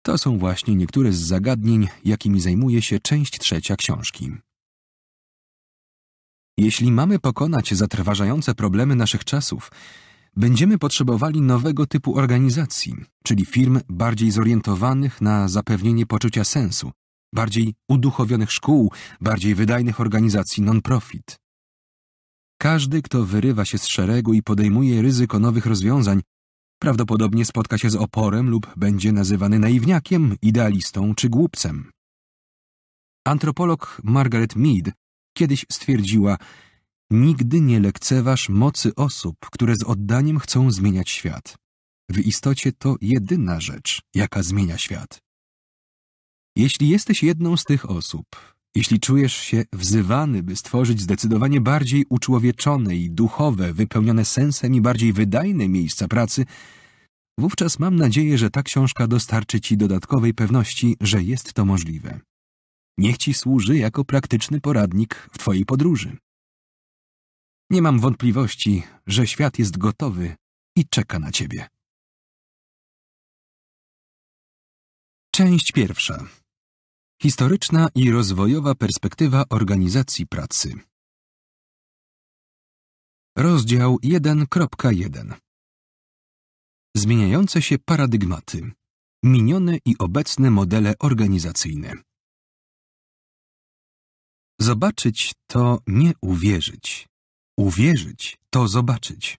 Speaker 1: To są właśnie niektóre z zagadnień, jakimi zajmuje się część trzecia książki. Jeśli mamy pokonać zatrważające problemy naszych czasów, będziemy potrzebowali nowego typu organizacji, czyli firm bardziej zorientowanych na zapewnienie poczucia sensu, bardziej uduchowionych szkół, bardziej wydajnych organizacji non-profit. Każdy, kto wyrywa się z szeregu i podejmuje ryzyko nowych rozwiązań, prawdopodobnie spotka się z oporem lub będzie nazywany naiwniakiem, idealistą czy głupcem. Antropolog Margaret Mead kiedyś stwierdziła: Nigdy nie lekceważ mocy osób, które z oddaniem chcą zmieniać świat. W istocie to jedyna rzecz, jaka zmienia świat. Jeśli jesteś jedną z tych osób, jeśli czujesz się wzywany, by stworzyć zdecydowanie bardziej uczłowieczone i duchowe, wypełnione sensem i bardziej wydajne miejsca pracy, wówczas mam nadzieję, że ta książka dostarczy Ci dodatkowej pewności, że jest to możliwe. Niech ci służy jako praktyczny poradnik w twojej podróży. Nie mam wątpliwości, że świat jest gotowy i czeka na ciebie. Część pierwsza. Historyczna i rozwojowa perspektywa organizacji pracy. Rozdział 1.1. Zmieniające się paradygmaty. Minione i obecne modele organizacyjne. Zobaczyć to nie uwierzyć. Uwierzyć to zobaczyć.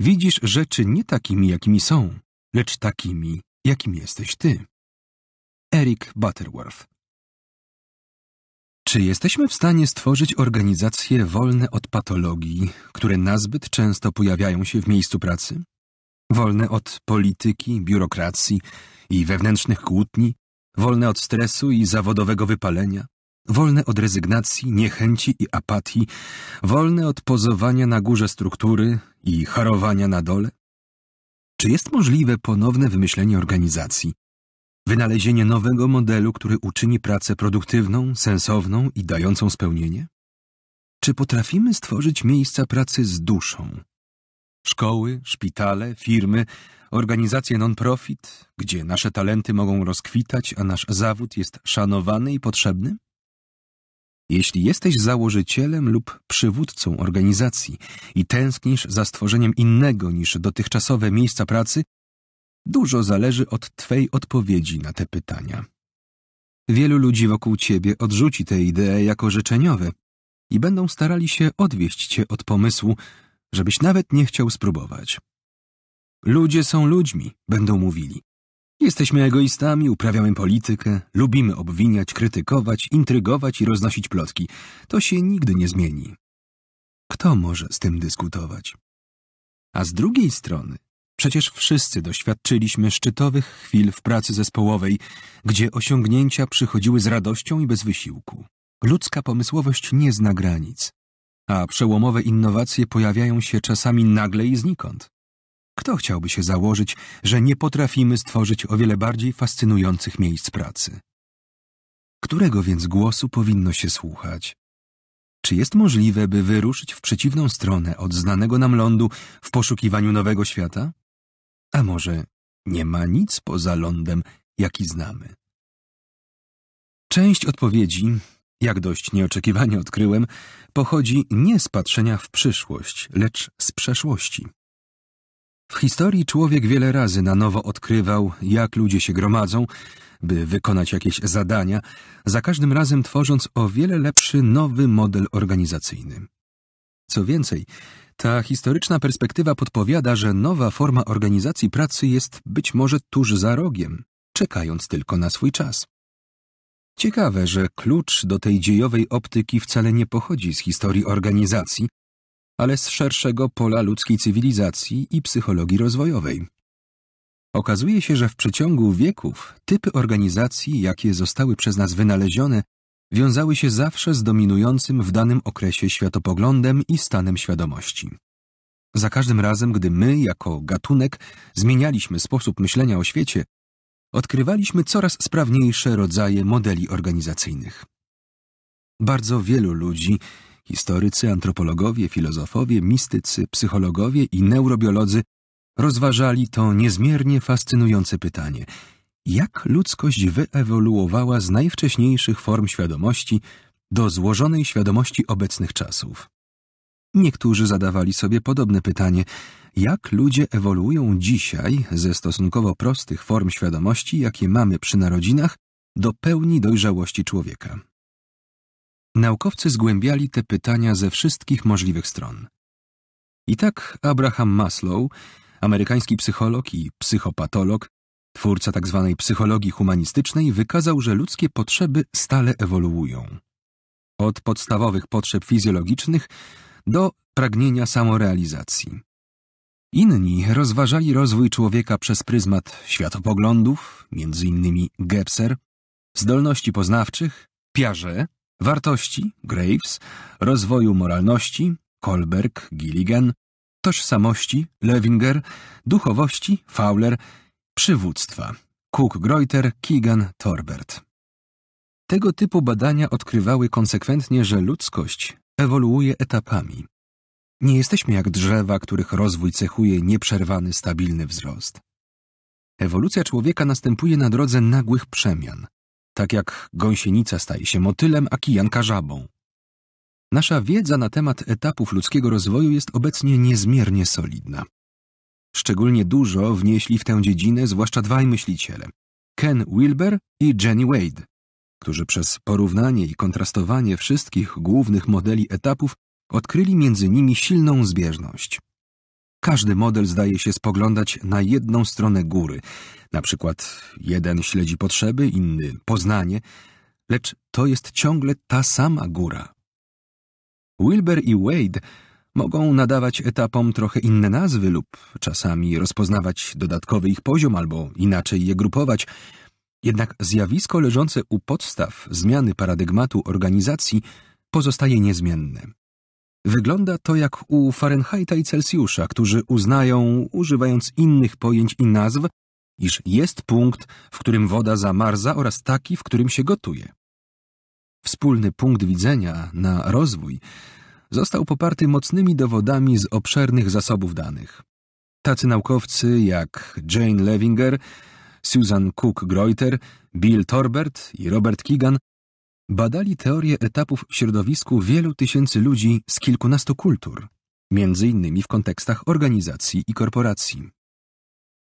Speaker 1: Widzisz rzeczy nie takimi, jakimi są, lecz takimi, jakim jesteś ty. Eric Butterworth Czy jesteśmy w stanie stworzyć organizacje wolne od patologii, które nazbyt często pojawiają się w miejscu pracy? Wolne od polityki, biurokracji i wewnętrznych kłótni? Wolne od stresu i zawodowego wypalenia? wolne od rezygnacji, niechęci i apatii, wolne od pozowania na górze struktury i harowania na dole? Czy jest możliwe ponowne wymyślenie organizacji, wynalezienie nowego modelu, który uczyni pracę produktywną, sensowną i dającą spełnienie? Czy potrafimy stworzyć miejsca pracy z duszą? Szkoły, szpitale, firmy, organizacje non-profit, gdzie nasze talenty mogą rozkwitać, a nasz zawód jest szanowany i potrzebny? Jeśli jesteś założycielem lub przywódcą organizacji i tęsknisz za stworzeniem innego niż dotychczasowe miejsca pracy, dużo zależy od Twej odpowiedzi na te pytania. Wielu ludzi wokół Ciebie odrzuci tę ideę jako życzeniowe i będą starali się odwieść Cię od pomysłu, żebyś nawet nie chciał spróbować. Ludzie są ludźmi, będą mówili. Jesteśmy egoistami, uprawiamy politykę, lubimy obwiniać, krytykować, intrygować i roznosić plotki. To się nigdy nie zmieni. Kto może z tym dyskutować? A z drugiej strony, przecież wszyscy doświadczyliśmy szczytowych chwil w pracy zespołowej, gdzie osiągnięcia przychodziły z radością i bez wysiłku. Ludzka pomysłowość nie zna granic, a przełomowe innowacje pojawiają się czasami nagle i znikąd. Kto chciałby się założyć, że nie potrafimy stworzyć o wiele bardziej fascynujących miejsc pracy? Którego więc głosu powinno się słuchać? Czy jest możliwe, by wyruszyć w przeciwną stronę od znanego nam lądu w poszukiwaniu nowego świata? A może nie ma nic poza lądem, jaki znamy? Część odpowiedzi, jak dość nieoczekiwanie odkryłem, pochodzi nie z patrzenia w przyszłość, lecz z przeszłości. W historii człowiek wiele razy na nowo odkrywał, jak ludzie się gromadzą, by wykonać jakieś zadania, za każdym razem tworząc o wiele lepszy nowy model organizacyjny. Co więcej, ta historyczna perspektywa podpowiada, że nowa forma organizacji pracy jest być może tuż za rogiem, czekając tylko na swój czas. Ciekawe, że klucz do tej dziejowej optyki wcale nie pochodzi z historii organizacji, ale z szerszego pola ludzkiej cywilizacji i psychologii rozwojowej. Okazuje się, że w przeciągu wieków typy organizacji, jakie zostały przez nas wynalezione, wiązały się zawsze z dominującym w danym okresie światopoglądem i stanem świadomości. Za każdym razem, gdy my, jako gatunek, zmienialiśmy sposób myślenia o świecie, odkrywaliśmy coraz sprawniejsze rodzaje modeli organizacyjnych. Bardzo wielu ludzi Historycy, antropologowie, filozofowie, mistycy, psychologowie i neurobiolodzy rozważali to niezmiernie fascynujące pytanie – jak ludzkość wyewoluowała z najwcześniejszych form świadomości do złożonej świadomości obecnych czasów. Niektórzy zadawali sobie podobne pytanie, jak ludzie ewoluują dzisiaj ze stosunkowo prostych form świadomości, jakie mamy przy narodzinach, do pełni dojrzałości człowieka. Naukowcy zgłębiali te pytania ze wszystkich możliwych stron. I tak Abraham Maslow, amerykański psycholog i psychopatolog, twórca tzw. Tak psychologii humanistycznej, wykazał, że ludzkie potrzeby stale ewoluują. Od podstawowych potrzeb fizjologicznych do pragnienia samorealizacji. Inni rozważali rozwój człowieka przez pryzmat światopoglądów, m.in. Gebser, zdolności poznawczych, Piaget, Wartości Graves, rozwoju moralności Kolberg, Gilligan, tożsamości Levinger, duchowości Fowler, przywództwa Cook-Greuter, Keegan, Torbert. Tego typu badania odkrywały konsekwentnie, że ludzkość ewoluuje etapami. Nie jesteśmy jak drzewa, których rozwój cechuje nieprzerwany, stabilny wzrost. Ewolucja człowieka następuje na drodze nagłych przemian tak jak gąsienica staje się motylem, a kijanka żabą. Nasza wiedza na temat etapów ludzkiego rozwoju jest obecnie niezmiernie solidna. Szczególnie dużo wnieśli w tę dziedzinę zwłaszcza dwaj myśliciele, Ken Wilber i Jenny Wade, którzy przez porównanie i kontrastowanie wszystkich głównych modeli etapów odkryli między nimi silną zbieżność. Każdy model zdaje się spoglądać na jedną stronę góry. Na przykład jeden śledzi potrzeby, inny poznanie, lecz to jest ciągle ta sama góra. Wilber i Wade mogą nadawać etapom trochę inne nazwy lub czasami rozpoznawać dodatkowy ich poziom albo inaczej je grupować. Jednak zjawisko leżące u podstaw zmiany paradygmatu organizacji pozostaje niezmienne. Wygląda to jak u Fahrenheita i Celsjusza, którzy uznają, używając innych pojęć i nazw, iż jest punkt, w którym woda zamarza oraz taki, w którym się gotuje. Wspólny punkt widzenia na rozwój został poparty mocnymi dowodami z obszernych zasobów danych. Tacy naukowcy jak Jane Levinger, Susan Cook-Greuter, Bill Torbert i Robert Keegan badali teorię etapów w środowisku wielu tysięcy ludzi z kilkunastu kultur, między innymi w kontekstach organizacji i korporacji.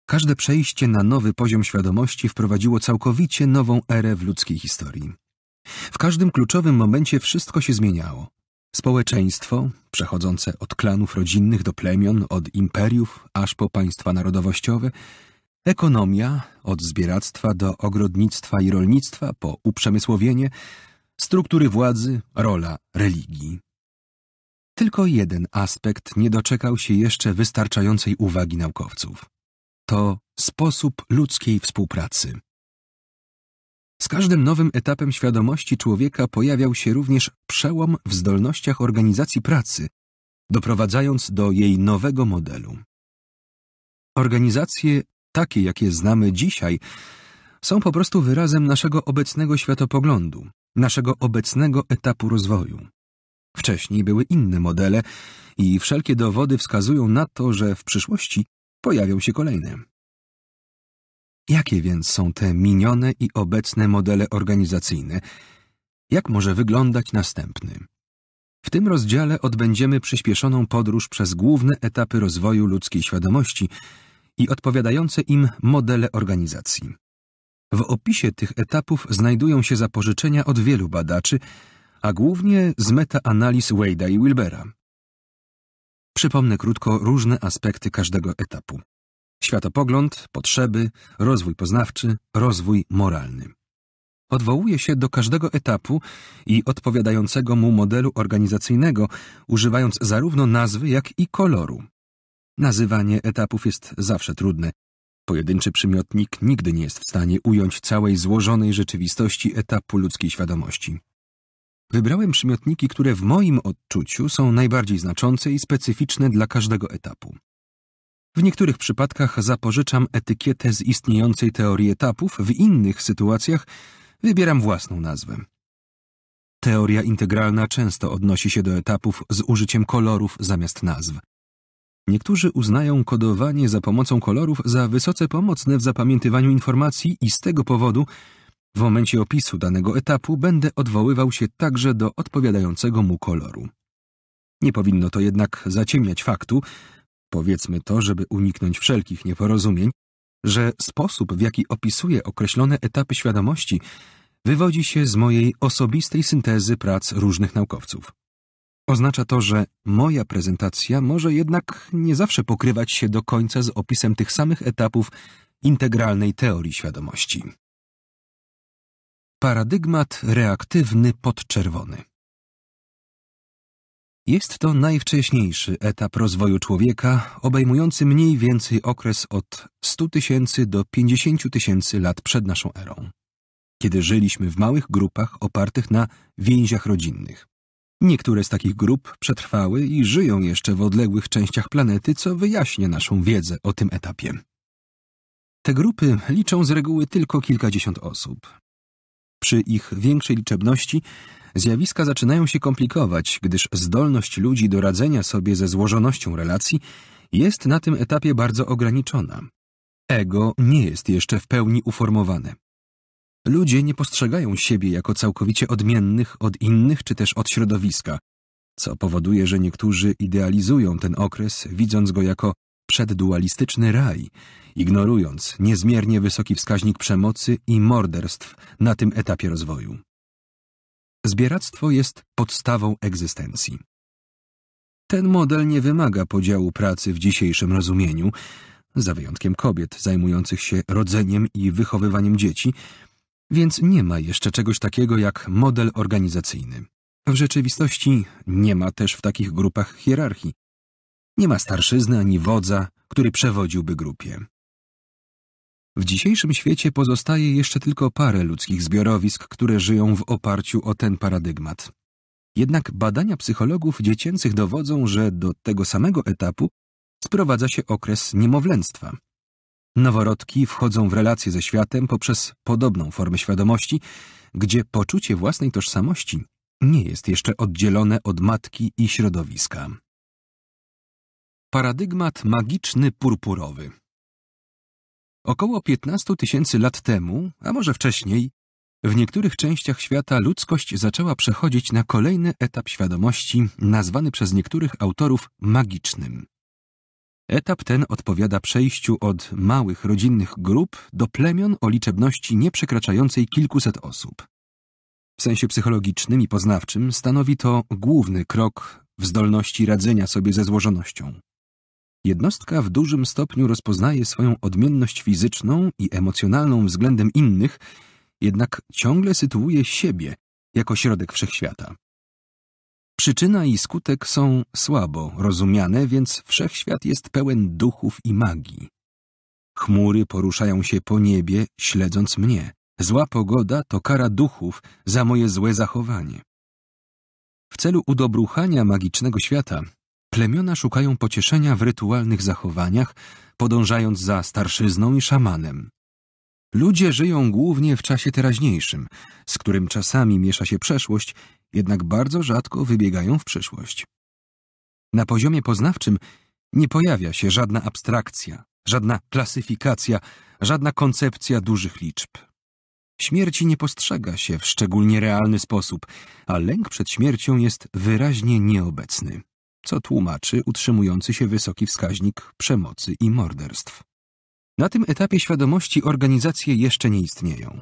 Speaker 1: Każde przejście na nowy poziom świadomości wprowadziło całkowicie nową erę w ludzkiej historii. W każdym kluczowym momencie wszystko się zmieniało. Społeczeństwo, przechodzące od klanów rodzinnych do plemion, od imperiów aż po państwa narodowościowe, Ekonomia, od zbieractwa do ogrodnictwa i rolnictwa, po uprzemysłowienie, struktury władzy, rola religii. Tylko jeden aspekt nie doczekał się jeszcze wystarczającej uwagi naukowców. To sposób ludzkiej współpracy. Z każdym nowym etapem świadomości człowieka pojawiał się również przełom w zdolnościach organizacji pracy, doprowadzając do jej nowego modelu. Organizacje takie, jakie znamy dzisiaj, są po prostu wyrazem naszego obecnego światopoglądu, naszego obecnego etapu rozwoju. Wcześniej były inne modele i wszelkie dowody wskazują na to, że w przyszłości pojawią się kolejne. Jakie więc są te minione i obecne modele organizacyjne? Jak może wyglądać następny? W tym rozdziale odbędziemy przyspieszoną podróż przez główne etapy rozwoju ludzkiej świadomości – i odpowiadające im modele organizacji. W opisie tych etapów znajdują się zapożyczenia od wielu badaczy, a głównie z metaanaliz Wade'a i Wilbera. Przypomnę krótko różne aspekty każdego etapu. Światopogląd, potrzeby, rozwój poznawczy, rozwój moralny. Odwołuje się do każdego etapu i odpowiadającego mu modelu organizacyjnego, używając zarówno nazwy, jak i koloru. Nazywanie etapów jest zawsze trudne. Pojedynczy przymiotnik nigdy nie jest w stanie ująć całej złożonej rzeczywistości etapu ludzkiej świadomości. Wybrałem przymiotniki, które w moim odczuciu są najbardziej znaczące i specyficzne dla każdego etapu. W niektórych przypadkach zapożyczam etykietę z istniejącej teorii etapów, w innych sytuacjach wybieram własną nazwę. Teoria integralna często odnosi się do etapów z użyciem kolorów zamiast nazw. Niektórzy uznają kodowanie za pomocą kolorów za wysoce pomocne w zapamiętywaniu informacji i z tego powodu w momencie opisu danego etapu będę odwoływał się także do odpowiadającego mu koloru. Nie powinno to jednak zaciemniać faktu, powiedzmy to, żeby uniknąć wszelkich nieporozumień, że sposób, w jaki opisuję określone etapy świadomości, wywodzi się z mojej osobistej syntezy prac różnych naukowców. Oznacza to, że moja prezentacja może jednak nie zawsze pokrywać się do końca z opisem tych samych etapów integralnej teorii świadomości. Paradygmat reaktywny podczerwony. Jest to najwcześniejszy etap rozwoju człowieka, obejmujący mniej więcej okres od 100 tysięcy do 50 tysięcy lat przed naszą erą, kiedy żyliśmy w małych grupach opartych na więziach rodzinnych. Niektóre z takich grup przetrwały i żyją jeszcze w odległych częściach planety, co wyjaśnia naszą wiedzę o tym etapie. Te grupy liczą z reguły tylko kilkadziesiąt osób. Przy ich większej liczebności zjawiska zaczynają się komplikować, gdyż zdolność ludzi do radzenia sobie ze złożonością relacji jest na tym etapie bardzo ograniczona. Ego nie jest jeszcze w pełni uformowane. Ludzie nie postrzegają siebie jako całkowicie odmiennych od innych czy też od środowiska, co powoduje, że niektórzy idealizują ten okres, widząc go jako przeddualistyczny raj, ignorując niezmiernie wysoki wskaźnik przemocy i morderstw na tym etapie rozwoju. Zbieractwo jest podstawą egzystencji. Ten model nie wymaga podziału pracy w dzisiejszym rozumieniu, za wyjątkiem kobiet zajmujących się rodzeniem i wychowywaniem dzieci, więc nie ma jeszcze czegoś takiego jak model organizacyjny. W rzeczywistości nie ma też w takich grupach hierarchii. Nie ma starszyzny ani wodza, który przewodziłby grupie. W dzisiejszym świecie pozostaje jeszcze tylko parę ludzkich zbiorowisk, które żyją w oparciu o ten paradygmat. Jednak badania psychologów dziecięcych dowodzą, że do tego samego etapu sprowadza się okres niemowlęctwa. Noworodki wchodzą w relacje ze światem poprzez podobną formę świadomości, gdzie poczucie własnej tożsamości nie jest jeszcze oddzielone od matki i środowiska. Paradygmat magiczny purpurowy Około 15 tysięcy lat temu, a może wcześniej, w niektórych częściach świata ludzkość zaczęła przechodzić na kolejny etap świadomości, nazwany przez niektórych autorów magicznym. Etap ten odpowiada przejściu od małych rodzinnych grup do plemion o liczebności nieprzekraczającej kilkuset osób. W sensie psychologicznym i poznawczym stanowi to główny krok w zdolności radzenia sobie ze złożonością. Jednostka w dużym stopniu rozpoznaje swoją odmienność fizyczną i emocjonalną względem innych, jednak ciągle sytuuje siebie jako środek wszechświata. Przyczyna i skutek są słabo rozumiane, więc wszechświat jest pełen duchów i magii. Chmury poruszają się po niebie, śledząc mnie. Zła pogoda to kara duchów za moje złe zachowanie. W celu udobruchania magicznego świata plemiona szukają pocieszenia w rytualnych zachowaniach, podążając za starszyzną i szamanem. Ludzie żyją głównie w czasie teraźniejszym, z którym czasami miesza się przeszłość jednak bardzo rzadko wybiegają w przyszłość. Na poziomie poznawczym nie pojawia się żadna abstrakcja, żadna klasyfikacja, żadna koncepcja dużych liczb. Śmierci nie postrzega się w szczególnie realny sposób, a lęk przed śmiercią jest wyraźnie nieobecny, co tłumaczy utrzymujący się wysoki wskaźnik przemocy i morderstw. Na tym etapie świadomości organizacje jeszcze nie istnieją.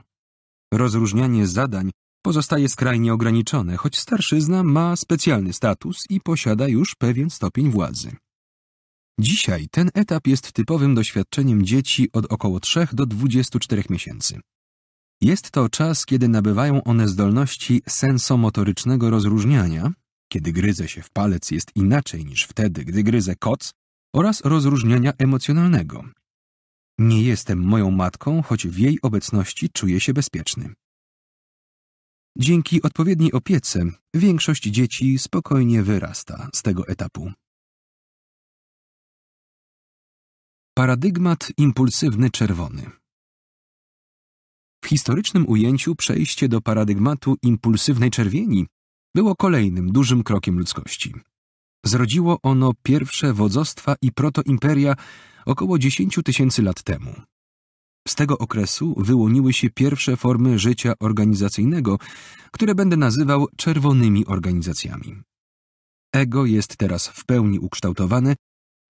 Speaker 1: Rozróżnianie zadań pozostaje skrajnie ograniczone, choć starszyzna ma specjalny status i posiada już pewien stopień władzy. Dzisiaj ten etap jest typowym doświadczeniem dzieci od około 3 do 24 miesięcy. Jest to czas, kiedy nabywają one zdolności sensomotorycznego rozróżniania, kiedy gryzę się w palec jest inaczej niż wtedy, gdy gryzę koc, oraz rozróżniania emocjonalnego. Nie jestem moją matką, choć w jej obecności czuję się bezpieczny. Dzięki odpowiedniej opiece większość dzieci spokojnie wyrasta z tego etapu. Paradygmat impulsywny czerwony. W historycznym ujęciu przejście do paradygmatu impulsywnej czerwieni było kolejnym dużym krokiem ludzkości. Zrodziło ono pierwsze wodzostwa i protoimperia około 10 tysięcy lat temu. Z tego okresu wyłoniły się pierwsze formy życia organizacyjnego, które będę nazywał czerwonymi organizacjami. Ego jest teraz w pełni ukształtowane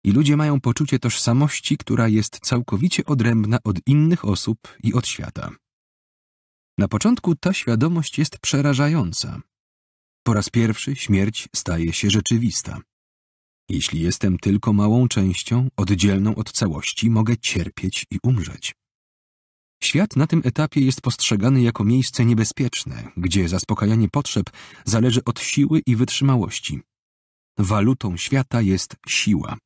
Speaker 1: i ludzie mają poczucie tożsamości, która jest całkowicie odrębna od innych osób i od świata. Na początku ta świadomość jest przerażająca. Po raz pierwszy śmierć staje się rzeczywista. Jeśli jestem tylko małą częścią, oddzielną od całości, mogę cierpieć i umrzeć. Świat na tym etapie jest postrzegany jako miejsce niebezpieczne, gdzie zaspokajanie potrzeb zależy od siły i wytrzymałości. Walutą świata jest siła.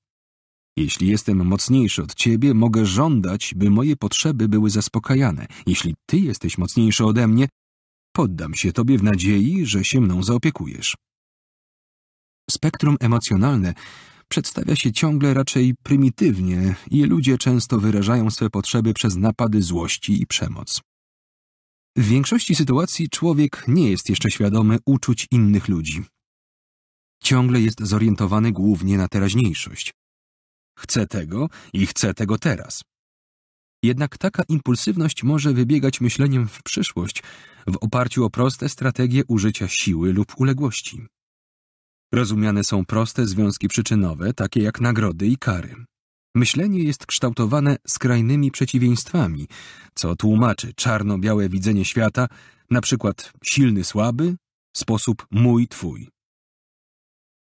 Speaker 1: Jeśli jestem mocniejszy od ciebie, mogę żądać, by moje potrzeby były zaspokajane. Jeśli ty jesteś mocniejszy ode mnie, poddam się tobie w nadziei, że się mną zaopiekujesz. Spektrum emocjonalne przedstawia się ciągle raczej prymitywnie i ludzie często wyrażają swe potrzeby przez napady złości i przemoc. W większości sytuacji człowiek nie jest jeszcze świadomy uczuć innych ludzi. Ciągle jest zorientowany głównie na teraźniejszość. Chce tego i chce tego teraz. Jednak taka impulsywność może wybiegać myśleniem w przyszłość w oparciu o proste strategie użycia siły lub uległości. Rozumiane są proste związki przyczynowe, takie jak nagrody i kary. Myślenie jest kształtowane skrajnymi przeciwieństwami, co tłumaczy czarno-białe widzenie świata, na przykład silny-słaby, sposób mój-twój.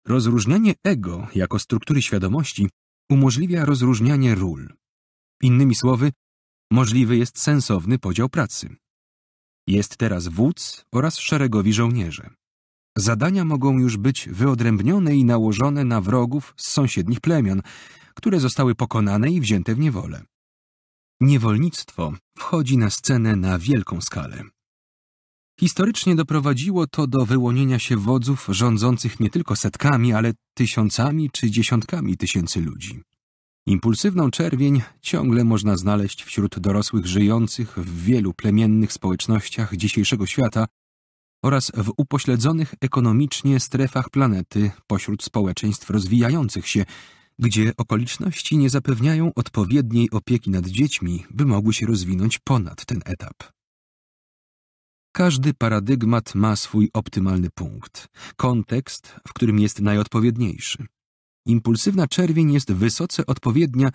Speaker 1: Rozróżnianie ego jako struktury świadomości umożliwia rozróżnianie ról. Innymi słowy, możliwy jest sensowny podział pracy. Jest teraz wódz oraz szeregowi żołnierze. Zadania mogą już być wyodrębnione i nałożone na wrogów z sąsiednich plemion, które zostały pokonane i wzięte w niewolę. Niewolnictwo wchodzi na scenę na wielką skalę. Historycznie doprowadziło to do wyłonienia się wodzów rządzących nie tylko setkami, ale tysiącami czy dziesiątkami tysięcy ludzi. Impulsywną czerwień ciągle można znaleźć wśród dorosłych żyjących w wielu plemiennych społecznościach dzisiejszego świata, oraz w upośledzonych ekonomicznie strefach planety pośród społeczeństw rozwijających się, gdzie okoliczności nie zapewniają odpowiedniej opieki nad dziećmi, by mogły się rozwinąć ponad ten etap. Każdy paradygmat ma swój optymalny punkt, kontekst, w którym jest najodpowiedniejszy. Impulsywna czerwień jest wysoce odpowiednia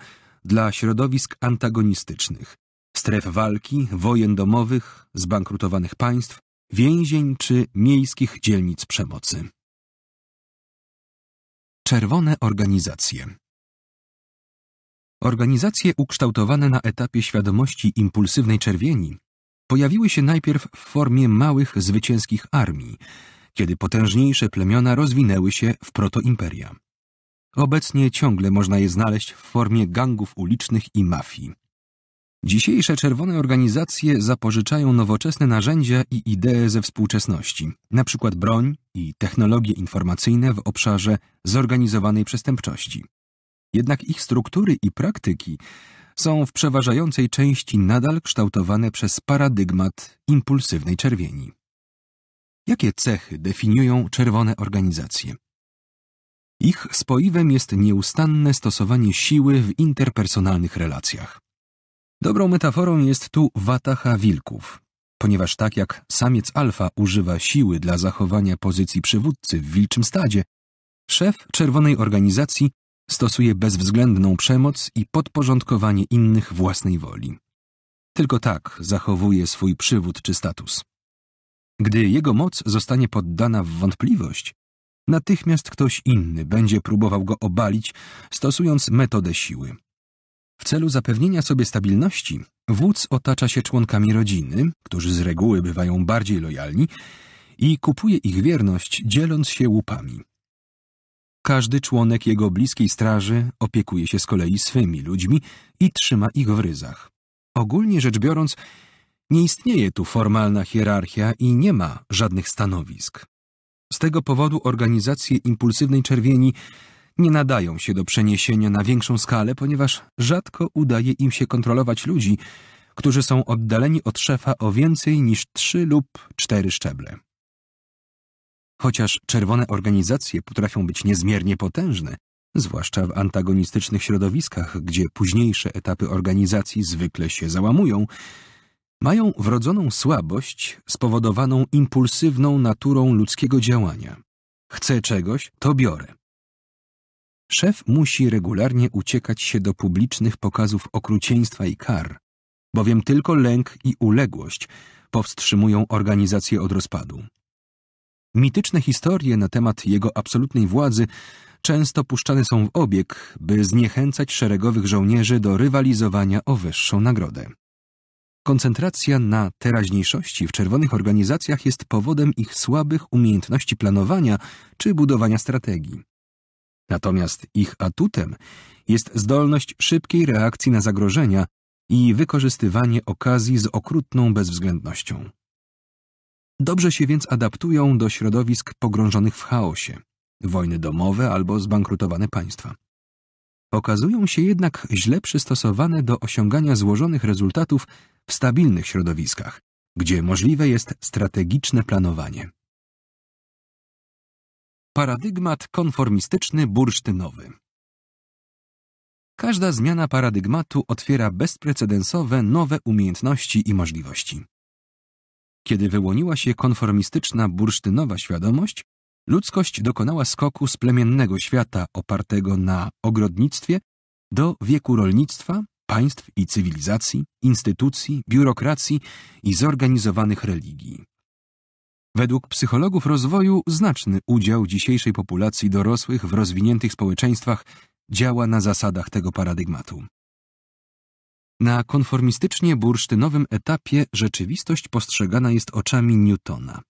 Speaker 1: dla środowisk antagonistycznych, stref walki, wojen domowych, zbankrutowanych państw, więzień czy miejskich dzielnic przemocy. Czerwone organizacje. Organizacje ukształtowane na etapie świadomości impulsywnej czerwieni pojawiły się najpierw w formie małych zwycięskich armii, kiedy potężniejsze plemiona rozwinęły się w protoimperia. Obecnie ciągle można je znaleźć w formie gangów ulicznych i mafii. Dzisiejsze czerwone organizacje zapożyczają nowoczesne narzędzia i idee ze współczesności, np. broń i technologie informacyjne w obszarze zorganizowanej przestępczości. Jednak ich struktury i praktyki są w przeważającej części nadal kształtowane przez paradygmat impulsywnej czerwieni. Jakie cechy definiują czerwone organizacje? Ich spoiwem jest nieustanne stosowanie siły w interpersonalnych relacjach. Dobrą metaforą jest tu watacha wilków, ponieważ tak jak samiec alfa używa siły dla zachowania pozycji przywódcy w wilczym stadzie, szef czerwonej organizacji stosuje bezwzględną przemoc i podporządkowanie innych własnej woli. Tylko tak zachowuje swój przywód czy status. Gdy jego moc zostanie poddana w wątpliwość, natychmiast ktoś inny będzie próbował go obalić, stosując metodę siły. W celu zapewnienia sobie stabilności, wódz otacza się członkami rodziny, którzy z reguły bywają bardziej lojalni, i kupuje ich wierność, dzieląc się łupami. Każdy członek jego bliskiej straży opiekuje się z kolei swymi ludźmi i trzyma ich w ryzach. Ogólnie rzecz biorąc, nie istnieje tu formalna hierarchia i nie ma żadnych stanowisk. Z tego powodu organizacje impulsywnej czerwieni nie nadają się do przeniesienia na większą skalę, ponieważ rzadko udaje im się kontrolować ludzi, którzy są oddaleni od szefa o więcej niż trzy lub cztery szczeble. Chociaż czerwone organizacje potrafią być niezmiernie potężne, zwłaszcza w antagonistycznych środowiskach, gdzie późniejsze etapy organizacji zwykle się załamują, mają wrodzoną słabość spowodowaną impulsywną naturą ludzkiego działania. Chcę czegoś, to biorę. Szef musi regularnie uciekać się do publicznych pokazów okrucieństwa i kar, bowiem tylko lęk i uległość powstrzymują organizację od rozpadu. Mityczne historie na temat jego absolutnej władzy często puszczane są w obieg, by zniechęcać szeregowych żołnierzy do rywalizowania o wyższą nagrodę. Koncentracja na teraźniejszości w czerwonych organizacjach jest powodem ich słabych umiejętności planowania czy budowania strategii. Natomiast ich atutem jest zdolność szybkiej reakcji na zagrożenia i wykorzystywanie okazji z okrutną bezwzględnością. Dobrze się więc adaptują do środowisk pogrążonych w chaosie, wojny domowe albo zbankrutowane państwa. Okazują się jednak źle przystosowane do osiągania złożonych rezultatów w stabilnych środowiskach, gdzie możliwe jest strategiczne planowanie. Paradygmat konformistyczny bursztynowy. Każda zmiana paradygmatu otwiera bezprecedensowe nowe umiejętności i możliwości. Kiedy wyłoniła się konformistyczna bursztynowa świadomość, ludzkość dokonała skoku z plemiennego świata opartego na ogrodnictwie do wieku rolnictwa, państw i cywilizacji, instytucji, biurokracji i zorganizowanych religii. Według psychologów rozwoju znaczny udział dzisiejszej populacji dorosłych w rozwiniętych społeczeństwach działa na zasadach tego paradygmatu. Na konformistycznie bursztynowym etapie rzeczywistość postrzegana jest oczami Newtona.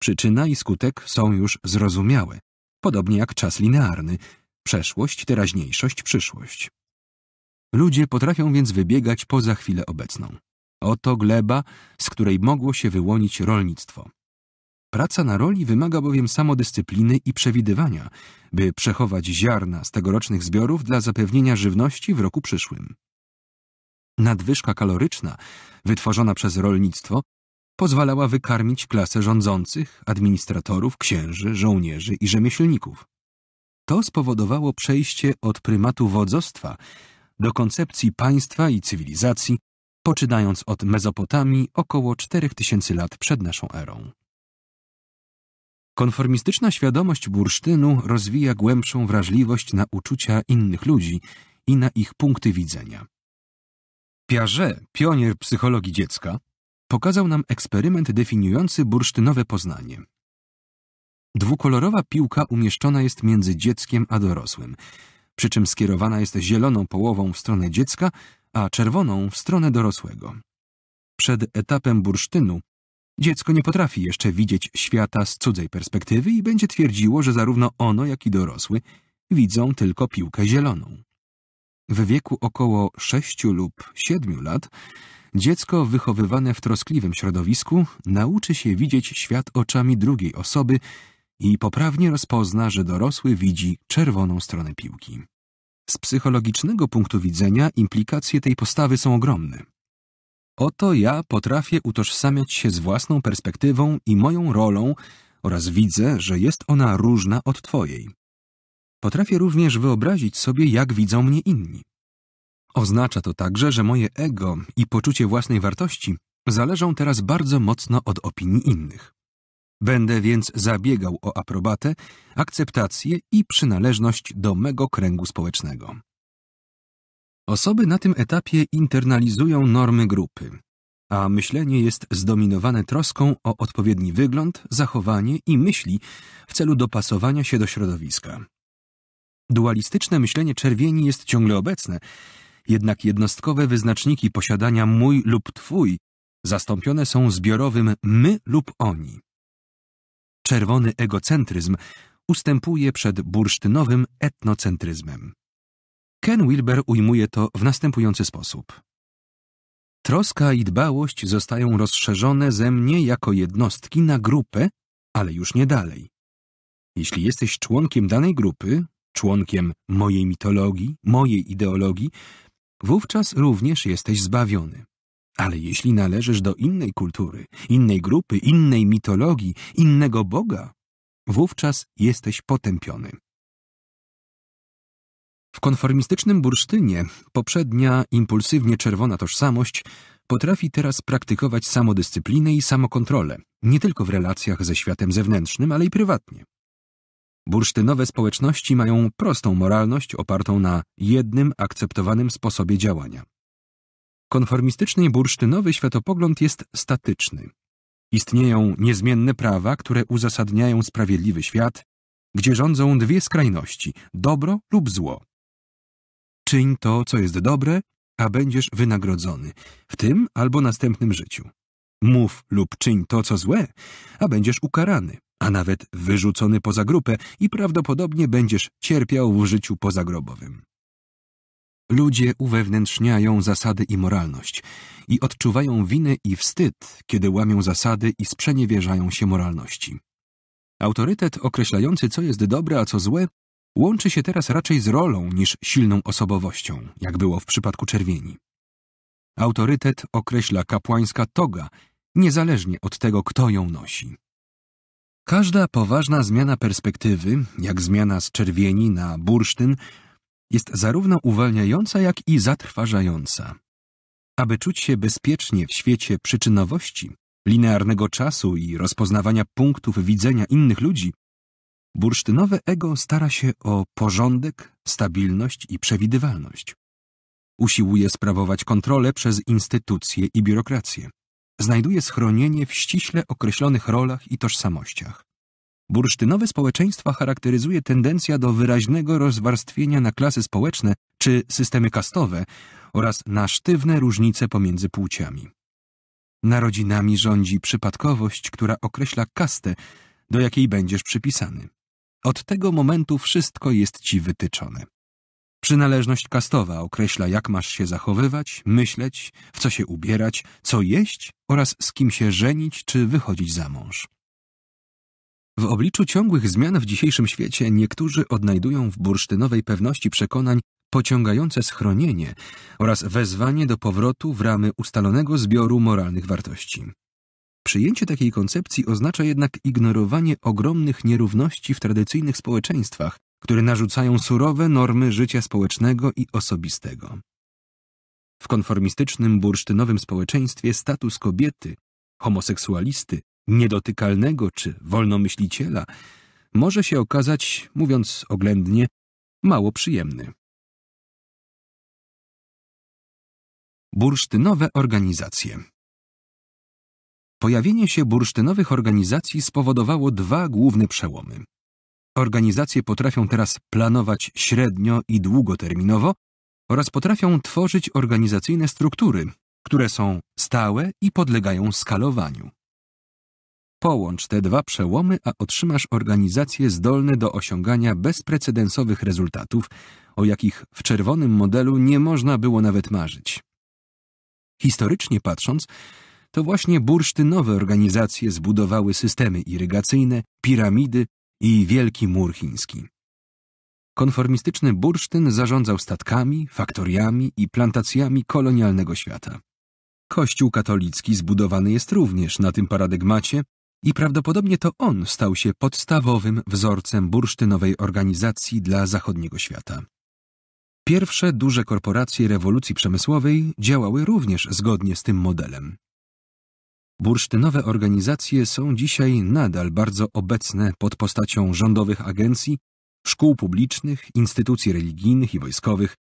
Speaker 1: Przyczyna i skutek są już zrozumiałe, podobnie jak czas linearny przeszłość, teraźniejszość, przyszłość. Ludzie potrafią więc wybiegać poza chwilę obecną. Oto gleba, z której mogło się wyłonić rolnictwo. Praca na roli wymaga bowiem samodyscypliny i przewidywania, by przechować ziarna z tegorocznych zbiorów dla zapewnienia żywności w roku przyszłym. Nadwyżka kaloryczna, wytworzona przez rolnictwo, pozwalała wykarmić klasę rządzących, administratorów, księży, żołnierzy i rzemieślników. To spowodowało przejście od prymatu wodzostwa do koncepcji państwa i cywilizacji, poczynając od Mezopotamii około 4000 lat przed naszą erą. Konformistyczna świadomość bursztynu rozwija głębszą wrażliwość na uczucia innych ludzi i na ich punkty widzenia. Piaget, pionier psychologii dziecka, pokazał nam eksperyment definiujący bursztynowe poznanie. Dwukolorowa piłka umieszczona jest między dzieckiem a dorosłym, przy czym skierowana jest zieloną połową w stronę dziecka, a czerwoną w stronę dorosłego. Przed etapem bursztynu Dziecko nie potrafi jeszcze widzieć świata z cudzej perspektywy i będzie twierdziło, że zarówno ono, jak i dorosły widzą tylko piłkę zieloną. W wieku około 6 lub 7 lat dziecko wychowywane w troskliwym środowisku nauczy się widzieć świat oczami drugiej osoby i poprawnie rozpozna, że dorosły widzi czerwoną stronę piłki. Z psychologicznego punktu widzenia implikacje tej postawy są ogromne. Oto ja potrafię utożsamiać się z własną perspektywą i moją rolą oraz widzę, że jest ona różna od Twojej. Potrafię również wyobrazić sobie, jak widzą mnie inni. Oznacza to także, że moje ego i poczucie własnej wartości zależą teraz bardzo mocno od opinii innych. Będę więc zabiegał o aprobatę, akceptację i przynależność do mego kręgu społecznego. Osoby na tym etapie internalizują normy grupy, a myślenie jest zdominowane troską o odpowiedni wygląd, zachowanie i myśli w celu dopasowania się do środowiska. Dualistyczne myślenie czerwieni jest ciągle obecne, jednak jednostkowe wyznaczniki posiadania mój lub twój zastąpione są zbiorowym my lub oni. Czerwony egocentryzm ustępuje przed bursztynowym etnocentryzmem. Ken Wilber ujmuje to w następujący sposób. Troska i dbałość zostają rozszerzone ze mnie jako jednostki na grupę, ale już nie dalej. Jeśli jesteś członkiem danej grupy, członkiem mojej mitologii, mojej ideologii, wówczas również jesteś zbawiony. Ale jeśli należysz do innej kultury, innej grupy, innej mitologii, innego Boga, wówczas jesteś potępiony. W konformistycznym bursztynie poprzednia, impulsywnie czerwona tożsamość potrafi teraz praktykować samodyscyplinę i samokontrolę, nie tylko w relacjach ze światem zewnętrznym, ale i prywatnie. Bursztynowe społeczności mają prostą moralność opartą na jednym akceptowanym sposobie działania. Konformistyczny bursztynowy światopogląd jest statyczny. Istnieją niezmienne prawa, które uzasadniają sprawiedliwy świat, gdzie rządzą dwie skrajności dobro lub zło. Czyń to, co jest dobre, a będziesz wynagrodzony w tym albo następnym życiu. Mów lub czyń to, co złe, a będziesz ukarany, a nawet wyrzucony poza grupę i prawdopodobnie będziesz cierpiał w życiu pozagrobowym. Ludzie uwewnętrzniają zasady i moralność i odczuwają winę i wstyd, kiedy łamią zasady i sprzeniewierzają się moralności. Autorytet określający, co jest dobre, a co złe, łączy się teraz raczej z rolą niż silną osobowością, jak było w przypadku czerwieni. Autorytet określa kapłańska toga, niezależnie od tego, kto ją nosi. Każda poważna zmiana perspektywy, jak zmiana z czerwieni na bursztyn, jest zarówno uwalniająca, jak i zatrważająca. Aby czuć się bezpiecznie w świecie przyczynowości, linearnego czasu i rozpoznawania punktów widzenia innych ludzi, Bursztynowe ego stara się o porządek, stabilność i przewidywalność. Usiłuje sprawować kontrolę przez instytucje i biurokrację. Znajduje schronienie w ściśle określonych rolach i tożsamościach. Bursztynowe społeczeństwa charakteryzuje tendencja do wyraźnego rozwarstwienia na klasy społeczne czy systemy kastowe oraz na sztywne różnice pomiędzy płciami. Narodzinami rządzi przypadkowość, która określa kastę, do jakiej będziesz przypisany. Od tego momentu wszystko jest ci wytyczone. Przynależność kastowa określa, jak masz się zachowywać, myśleć, w co się ubierać, co jeść oraz z kim się żenić czy wychodzić za mąż. W obliczu ciągłych zmian w dzisiejszym świecie niektórzy odnajdują w bursztynowej pewności przekonań pociągające schronienie oraz wezwanie do powrotu w ramy ustalonego zbioru moralnych wartości. Przyjęcie takiej koncepcji oznacza jednak ignorowanie ogromnych nierówności w tradycyjnych społeczeństwach, które narzucają surowe normy życia społecznego i osobistego. W konformistycznym, bursztynowym społeczeństwie status kobiety, homoseksualisty, niedotykalnego czy wolnomyśliciela może się okazać, mówiąc oględnie, mało przyjemny. Bursztynowe organizacje Pojawienie się bursztynowych organizacji spowodowało dwa główne przełomy. Organizacje potrafią teraz planować średnio i długoterminowo oraz potrafią tworzyć organizacyjne struktury, które są stałe i podlegają skalowaniu. Połącz te dwa przełomy, a otrzymasz organizacje zdolne do osiągania bezprecedensowych rezultatów, o jakich w czerwonym modelu nie można było nawet marzyć. Historycznie patrząc, to właśnie bursztynowe organizacje zbudowały systemy irygacyjne, piramidy i Wielki Mur Chiński. Konformistyczny bursztyn zarządzał statkami, faktoriami i plantacjami kolonialnego świata. Kościół katolicki zbudowany jest również na tym paradygmacie i prawdopodobnie to on stał się podstawowym wzorcem bursztynowej organizacji dla zachodniego świata. Pierwsze duże korporacje rewolucji przemysłowej działały również zgodnie z tym modelem. Bursztynowe organizacje są dzisiaj nadal bardzo obecne pod postacią rządowych agencji, szkół publicznych, instytucji religijnych i wojskowych,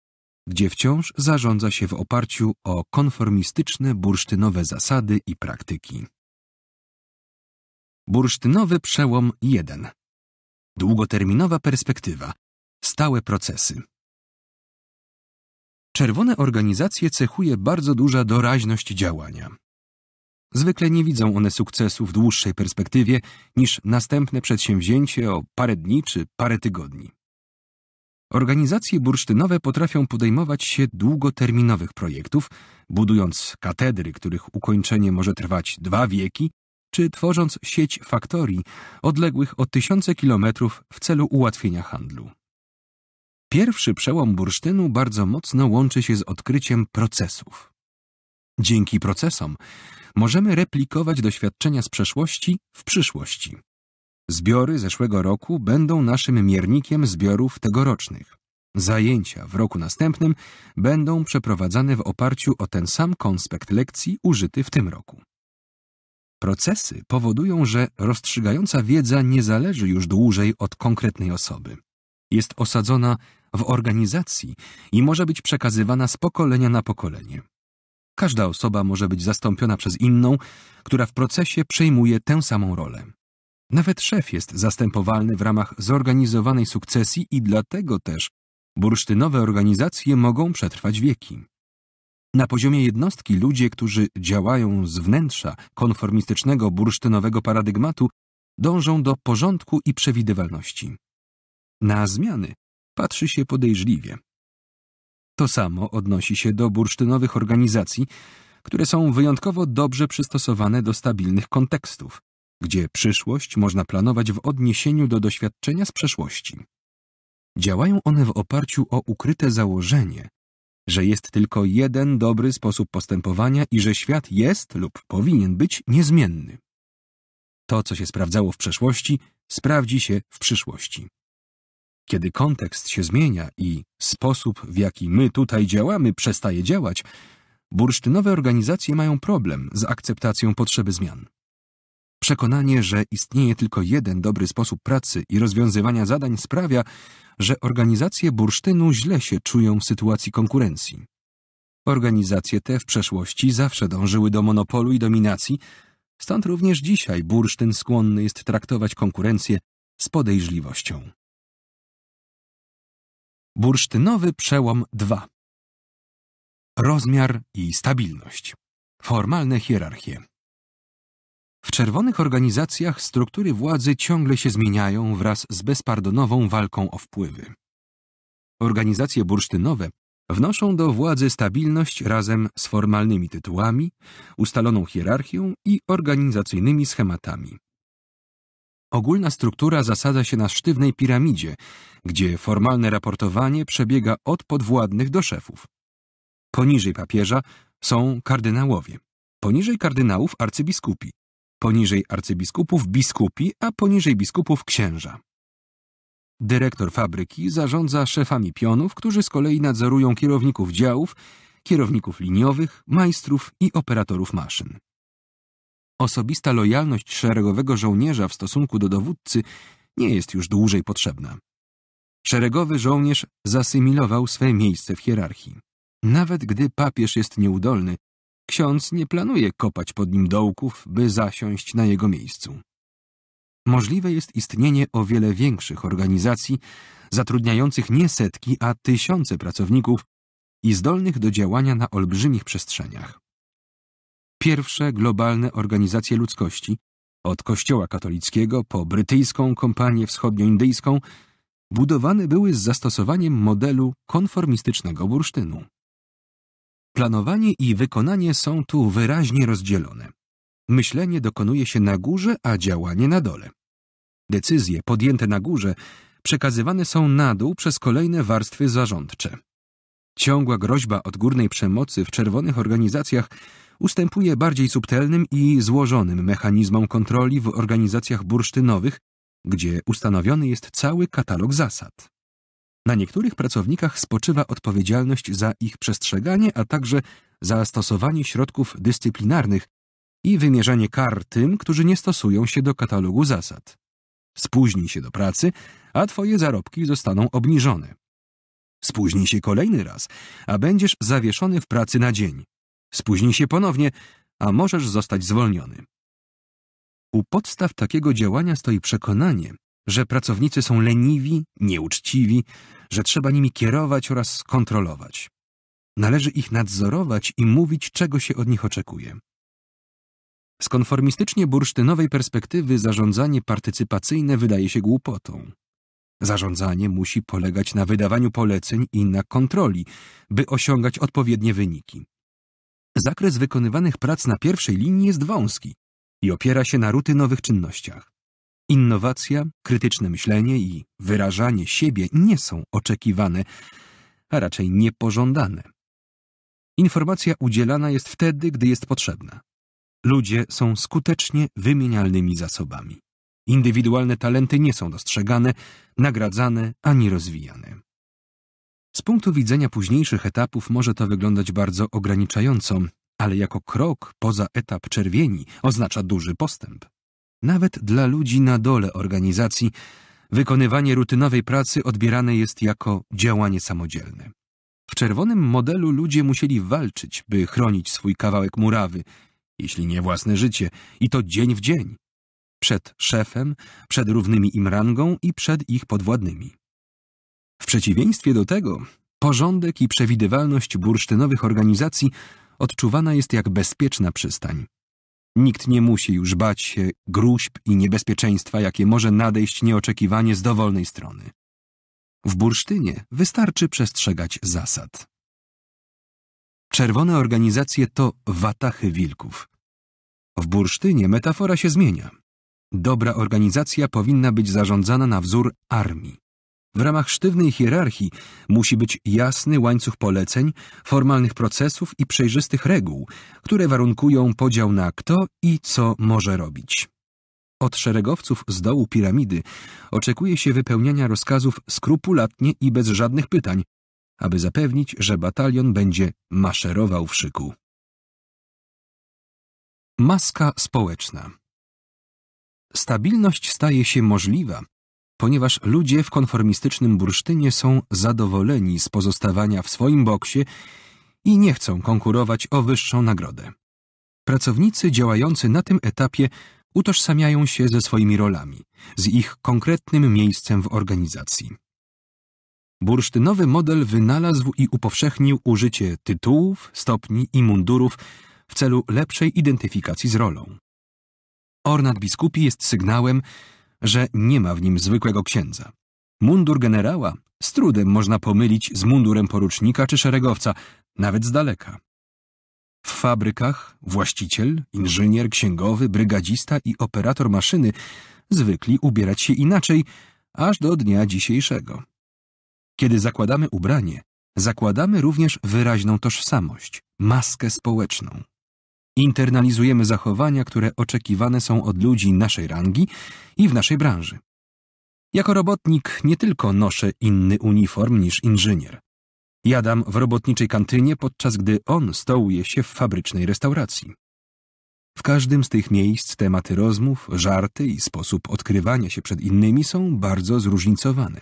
Speaker 1: gdzie wciąż zarządza się w oparciu o konformistyczne bursztynowe zasady i praktyki. Bursztynowy przełom 1. Długoterminowa perspektywa. Stałe procesy. Czerwone organizacje cechuje bardzo duża doraźność działania. Zwykle nie widzą one sukcesu w dłuższej perspektywie niż następne przedsięwzięcie o parę dni czy parę tygodni. Organizacje bursztynowe potrafią podejmować się długoterminowych projektów, budując katedry, których ukończenie może trwać dwa wieki, czy tworząc sieć faktorii odległych o tysiące kilometrów w celu ułatwienia handlu. Pierwszy przełom bursztynu bardzo mocno łączy się z odkryciem procesów. Dzięki procesom możemy replikować doświadczenia z przeszłości w przyszłości. Zbiory zeszłego roku będą naszym miernikiem zbiorów tegorocznych. Zajęcia w roku następnym będą przeprowadzane w oparciu o ten sam konspekt lekcji użyty w tym roku. Procesy powodują, że rozstrzygająca wiedza nie zależy już dłużej od konkretnej osoby. Jest osadzona w organizacji i może być przekazywana z pokolenia na pokolenie. Każda osoba może być zastąpiona przez inną, która w procesie przejmuje tę samą rolę. Nawet szef jest zastępowalny w ramach zorganizowanej sukcesji i dlatego też bursztynowe organizacje mogą przetrwać wieki. Na poziomie jednostki ludzie, którzy działają z wnętrza konformistycznego bursztynowego paradygmatu, dążą do porządku i przewidywalności. Na zmiany patrzy się podejrzliwie, to samo odnosi się do bursztynowych organizacji, które są wyjątkowo dobrze przystosowane do stabilnych kontekstów, gdzie przyszłość można planować w odniesieniu do doświadczenia z przeszłości. Działają one w oparciu o ukryte założenie, że jest tylko jeden dobry sposób postępowania i że świat jest lub powinien być niezmienny. To, co się sprawdzało w przeszłości, sprawdzi się w przyszłości. Kiedy kontekst się zmienia i sposób, w jaki my tutaj działamy, przestaje działać, bursztynowe organizacje mają problem z akceptacją potrzeby zmian. Przekonanie, że istnieje tylko jeden dobry sposób pracy i rozwiązywania zadań sprawia, że organizacje bursztynu źle się czują w sytuacji konkurencji. Organizacje te w przeszłości zawsze dążyły do monopolu i dominacji, stąd również dzisiaj bursztyn skłonny jest traktować konkurencję z podejrzliwością. Bursztynowy przełom 2. Rozmiar i stabilność. Formalne hierarchie. W czerwonych organizacjach struktury władzy ciągle się zmieniają wraz z bezpardonową walką o wpływy. Organizacje bursztynowe wnoszą do władzy stabilność razem z formalnymi tytułami, ustaloną hierarchią i organizacyjnymi schematami. Ogólna struktura zasada się na sztywnej piramidzie, gdzie formalne raportowanie przebiega od podwładnych do szefów. Poniżej papieża są kardynałowie, poniżej kardynałów arcybiskupi, poniżej arcybiskupów biskupi, a poniżej biskupów księża. Dyrektor fabryki zarządza szefami pionów, którzy z kolei nadzorują kierowników działów, kierowników liniowych, majstrów i operatorów maszyn. Osobista lojalność szeregowego żołnierza w stosunku do dowódcy nie jest już dłużej potrzebna. Szeregowy żołnierz zasymilował swe miejsce w hierarchii. Nawet gdy papież jest nieudolny, ksiądz nie planuje kopać pod nim dołków, by zasiąść na jego miejscu. Możliwe jest istnienie o wiele większych organizacji, zatrudniających nie setki, a tysiące pracowników i zdolnych do działania na olbrzymich przestrzeniach pierwsze globalne organizacje ludzkości, od Kościoła katolickiego po brytyjską kompanię wschodnioindyjską, budowane były z zastosowaniem modelu konformistycznego bursztynu. Planowanie i wykonanie są tu wyraźnie rozdzielone. Myślenie dokonuje się na górze, a działanie na dole. Decyzje podjęte na górze przekazywane są na dół przez kolejne warstwy zarządcze. Ciągła groźba odgórnej przemocy w czerwonych organizacjach ustępuje bardziej subtelnym i złożonym mechanizmom kontroli w organizacjach bursztynowych, gdzie ustanowiony jest cały katalog zasad. Na niektórych pracownikach spoczywa odpowiedzialność za ich przestrzeganie, a także za stosowanie środków dyscyplinarnych i wymierzanie kar tym, którzy nie stosują się do katalogu zasad. Spóźnij się do pracy, a twoje zarobki zostaną obniżone. Spóźnij się kolejny raz, a będziesz zawieszony w pracy na dzień. Spóźnij się ponownie, a możesz zostać zwolniony. U podstaw takiego działania stoi przekonanie, że pracownicy są leniwi, nieuczciwi, że trzeba nimi kierować oraz kontrolować. Należy ich nadzorować i mówić, czego się od nich oczekuje. Z konformistycznie bursztynowej perspektywy zarządzanie partycypacyjne wydaje się głupotą. Zarządzanie musi polegać na wydawaniu poleceń i na kontroli, by osiągać odpowiednie wyniki zakres wykonywanych prac na pierwszej linii jest wąski i opiera się na rutynowych czynnościach. Innowacja, krytyczne myślenie i wyrażanie siebie nie są oczekiwane, a raczej niepożądane. Informacja udzielana jest wtedy, gdy jest potrzebna. Ludzie są skutecznie wymienialnymi zasobami. Indywidualne talenty nie są dostrzegane, nagradzane ani rozwijane. Z punktu widzenia późniejszych etapów może to wyglądać bardzo ograniczająco, ale jako krok poza etap czerwieni oznacza duży postęp. Nawet dla ludzi na dole organizacji wykonywanie rutynowej pracy odbierane jest jako działanie samodzielne. W czerwonym modelu ludzie musieli walczyć, by chronić swój kawałek murawy, jeśli nie własne życie, i to dzień w dzień. Przed szefem, przed równymi im rangą i przed ich podwładnymi. W przeciwieństwie do tego, porządek i przewidywalność bursztynowych organizacji odczuwana jest jak bezpieczna przystań. Nikt nie musi już bać się gruźb i niebezpieczeństwa, jakie może nadejść nieoczekiwanie z dowolnej strony. W bursztynie wystarczy przestrzegać zasad. Czerwone organizacje to watachy wilków. W bursztynie metafora się zmienia. Dobra organizacja powinna być zarządzana na wzór armii. W ramach sztywnej hierarchii musi być jasny łańcuch poleceń, formalnych procesów i przejrzystych reguł, które warunkują podział na kto i co może robić. Od szeregowców z dołu piramidy oczekuje się wypełniania rozkazów skrupulatnie i bez żadnych pytań, aby zapewnić, że batalion będzie maszerował w szyku. Maska społeczna Stabilność staje się możliwa, ponieważ ludzie w konformistycznym bursztynie są zadowoleni z pozostawania w swoim boksie i nie chcą konkurować o wyższą nagrodę. Pracownicy działający na tym etapie utożsamiają się ze swoimi rolami, z ich konkretnym miejscem w organizacji. Bursztynowy model wynalazł i upowszechnił użycie tytułów, stopni i mundurów w celu lepszej identyfikacji z rolą. Ornat biskupi jest sygnałem, że nie ma w nim zwykłego księdza. Mundur generała z trudem można pomylić z mundurem porucznika czy szeregowca, nawet z daleka. W fabrykach właściciel, inżynier, księgowy, brygadzista i operator maszyny zwykli ubierać się inaczej, aż do dnia dzisiejszego. Kiedy zakładamy ubranie, zakładamy również wyraźną tożsamość, maskę społeczną. Internalizujemy zachowania, które oczekiwane są od ludzi naszej rangi i w naszej branży. Jako robotnik nie tylko noszę inny uniform niż inżynier. Jadam w robotniczej kantynie, podczas gdy on stołuje się w fabrycznej restauracji. W każdym z tych miejsc tematy rozmów, żarty i sposób odkrywania się przed innymi są bardzo zróżnicowane.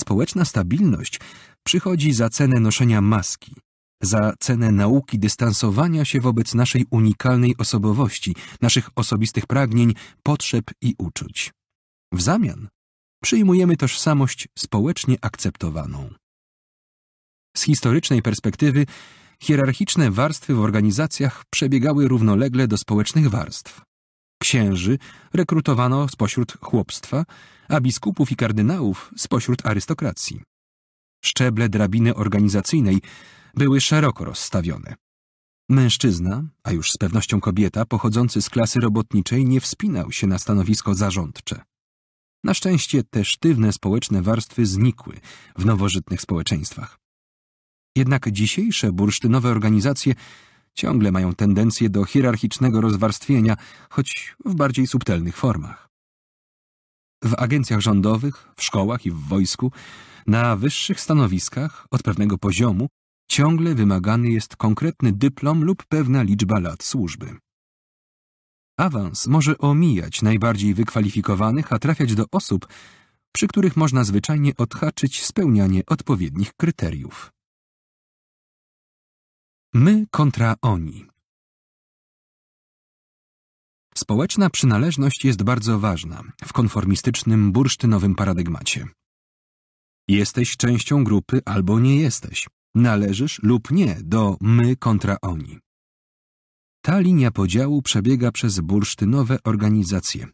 Speaker 1: Społeczna stabilność przychodzi za cenę noszenia maski, za cenę nauki dystansowania się wobec naszej unikalnej osobowości, naszych osobistych pragnień, potrzeb i uczuć. W zamian przyjmujemy tożsamość społecznie akceptowaną. Z historycznej perspektywy hierarchiczne warstwy w organizacjach przebiegały równolegle do społecznych warstw. Księży rekrutowano spośród chłopstwa, a biskupów i kardynałów spośród arystokracji. Szczeble drabiny organizacyjnej były szeroko rozstawione. Mężczyzna, a już z pewnością kobieta, pochodzący z klasy robotniczej, nie wspinał się na stanowisko zarządcze. Na szczęście te sztywne społeczne warstwy znikły w nowożytnych społeczeństwach. Jednak dzisiejsze bursztynowe organizacje ciągle mają tendencję do hierarchicznego rozwarstwienia, choć w bardziej subtelnych formach. W agencjach rządowych, w szkołach i w wojsku, na wyższych stanowiskach, od pewnego poziomu, Ciągle wymagany jest konkretny dyplom lub pewna liczba lat służby. Awans może omijać najbardziej wykwalifikowanych, a trafiać do osób, przy których można zwyczajnie odhaczyć spełnianie odpowiednich kryteriów. My kontra oni. Społeczna przynależność jest bardzo ważna w konformistycznym, bursztynowym paradygmacie. Jesteś częścią grupy albo nie jesteś należysz lub nie do my kontra oni. Ta linia podziału przebiega przez bursztynowe organizacje.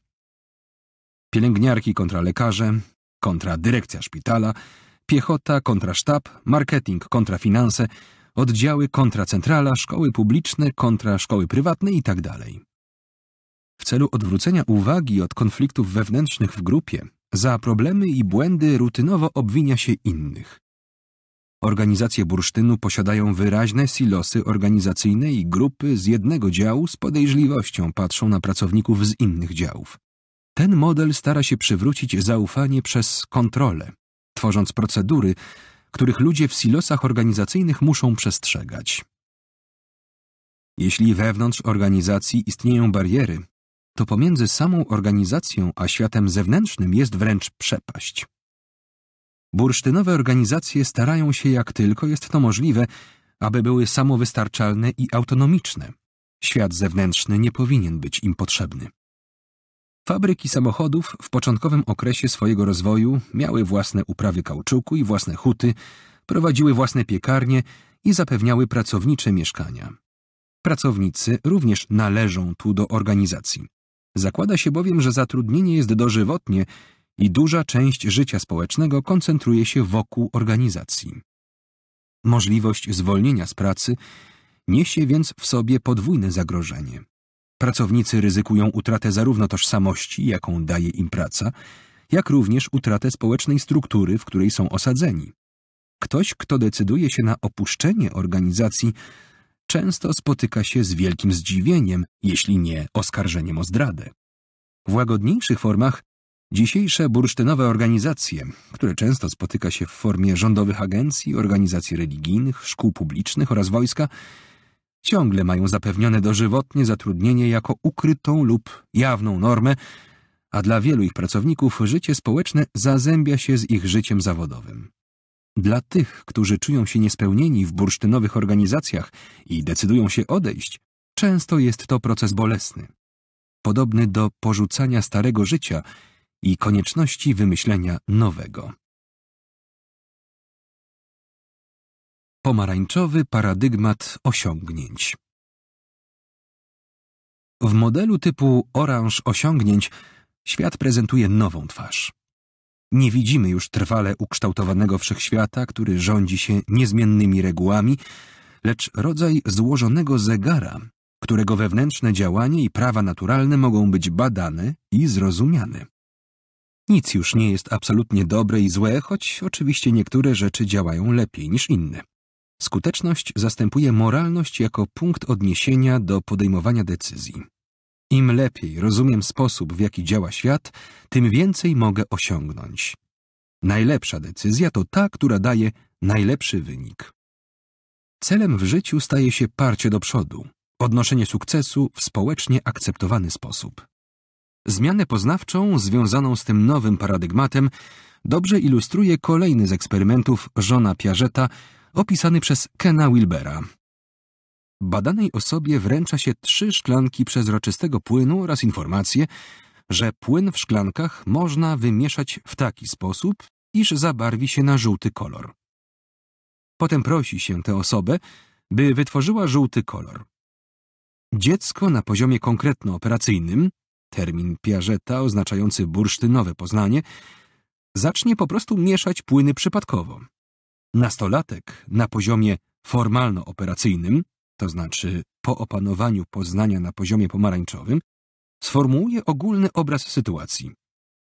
Speaker 1: Pielęgniarki kontra lekarze, kontra dyrekcja szpitala, piechota kontra sztab, marketing kontra finanse, oddziały kontra centrala, szkoły publiczne kontra szkoły prywatne itd. Tak w celu odwrócenia uwagi od konfliktów wewnętrznych w grupie, za problemy i błędy rutynowo obwinia się innych. Organizacje bursztynu posiadają wyraźne silosy organizacyjne i grupy z jednego działu z podejrzliwością patrzą na pracowników z innych działów. Ten model stara się przywrócić zaufanie przez kontrolę, tworząc procedury, których ludzie w silosach organizacyjnych muszą przestrzegać. Jeśli wewnątrz organizacji istnieją bariery, to pomiędzy samą organizacją a światem zewnętrznym jest wręcz przepaść. Bursztynowe organizacje starają się jak tylko jest to możliwe, aby były samowystarczalne i autonomiczne. Świat zewnętrzny nie powinien być im potrzebny. Fabryki samochodów w początkowym okresie swojego rozwoju miały własne uprawy kauczuku i własne huty, prowadziły własne piekarnie i zapewniały pracownicze mieszkania. Pracownicy również należą tu do organizacji. Zakłada się bowiem, że zatrudnienie jest dożywotnie i duża część życia społecznego koncentruje się wokół organizacji. Możliwość zwolnienia z pracy niesie więc w sobie podwójne zagrożenie. Pracownicy ryzykują utratę zarówno tożsamości, jaką daje im praca, jak również utratę społecznej struktury, w której są osadzeni. Ktoś, kto decyduje się na opuszczenie organizacji, często spotyka się z wielkim zdziwieniem, jeśli nie oskarżeniem o zdradę. W łagodniejszych formach Dzisiejsze bursztynowe organizacje, które często spotyka się w formie rządowych agencji, organizacji religijnych, szkół publicznych oraz wojska, ciągle mają zapewnione dożywotnie zatrudnienie jako ukrytą lub jawną normę, a dla wielu ich pracowników życie społeczne zazębia się z ich życiem zawodowym. Dla tych, którzy czują się niespełnieni w bursztynowych organizacjach i decydują się odejść, często jest to proces bolesny. Podobny do porzucania starego życia – i konieczności wymyślenia nowego. Pomarańczowy paradygmat osiągnięć. W modelu typu oranż osiągnięć świat prezentuje nową twarz. Nie widzimy już trwale ukształtowanego wszechświata, który rządzi się niezmiennymi regułami, lecz rodzaj złożonego zegara, którego wewnętrzne działanie i prawa naturalne mogą być badane i zrozumiane. Nic już nie jest absolutnie dobre i złe, choć oczywiście niektóre rzeczy działają lepiej niż inne. Skuteczność zastępuje moralność jako punkt odniesienia do podejmowania decyzji. Im lepiej rozumiem sposób, w jaki działa świat, tym więcej mogę osiągnąć. Najlepsza decyzja to ta, która daje najlepszy wynik. Celem w życiu staje się parcie do przodu, odnoszenie sukcesu w społecznie akceptowany sposób. Zmianę poznawczą, związaną z tym nowym paradygmatem, dobrze ilustruje kolejny z eksperymentów żona Piageta, opisany przez Kena Wilbera. Badanej osobie wręcza się trzy szklanki przezroczystego płynu oraz informację, że płyn w szklankach można wymieszać w taki sposób, iż zabarwi się na żółty kolor. Potem prosi się tę osobę, by wytworzyła żółty kolor. Dziecko na poziomie konkretno-operacyjnym termin Piażeta oznaczający bursztynowe Poznanie, zacznie po prostu mieszać płyny przypadkowo. Nastolatek na poziomie formalno-operacyjnym, to znaczy po opanowaniu poznania na poziomie pomarańczowym, sformułuje ogólny obraz sytuacji.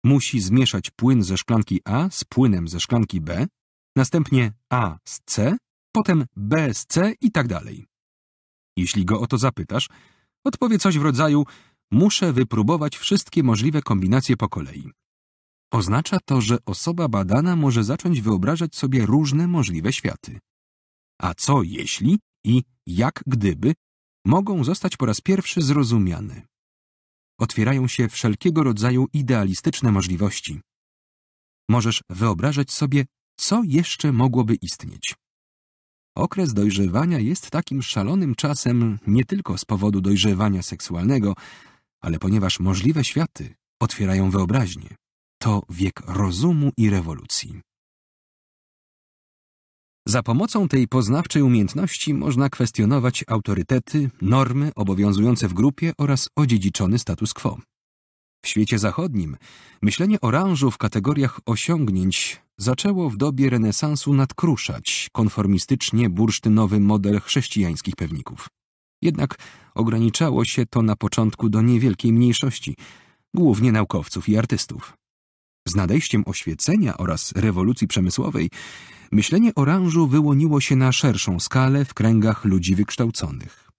Speaker 1: Musi zmieszać płyn ze szklanki A z płynem ze szklanki B, następnie A z C, potem B z C i tak dalej. Jeśli go o to zapytasz, odpowie coś w rodzaju muszę wypróbować wszystkie możliwe kombinacje po kolei. Oznacza to, że osoba badana może zacząć wyobrażać sobie różne możliwe światy. A co jeśli i jak gdyby mogą zostać po raz pierwszy zrozumiane. Otwierają się wszelkiego rodzaju idealistyczne możliwości. Możesz wyobrażać sobie, co jeszcze mogłoby istnieć. Okres dojrzewania jest takim szalonym czasem nie tylko z powodu dojrzewania seksualnego, ale ponieważ możliwe światy otwierają wyobraźnię. To wiek rozumu i rewolucji. Za pomocą tej poznawczej umiejętności można kwestionować autorytety, normy obowiązujące w grupie oraz odziedziczony status quo. W świecie zachodnim myślenie o w kategoriach osiągnięć zaczęło w dobie renesansu nadkruszać konformistycznie bursztynowy model chrześcijańskich pewników. Jednak ograniczało się to na początku do niewielkiej mniejszości, głównie naukowców i artystów. Z nadejściem oświecenia oraz rewolucji przemysłowej myślenie oranżu wyłoniło się na szerszą skalę w kręgach ludzi wykształconych.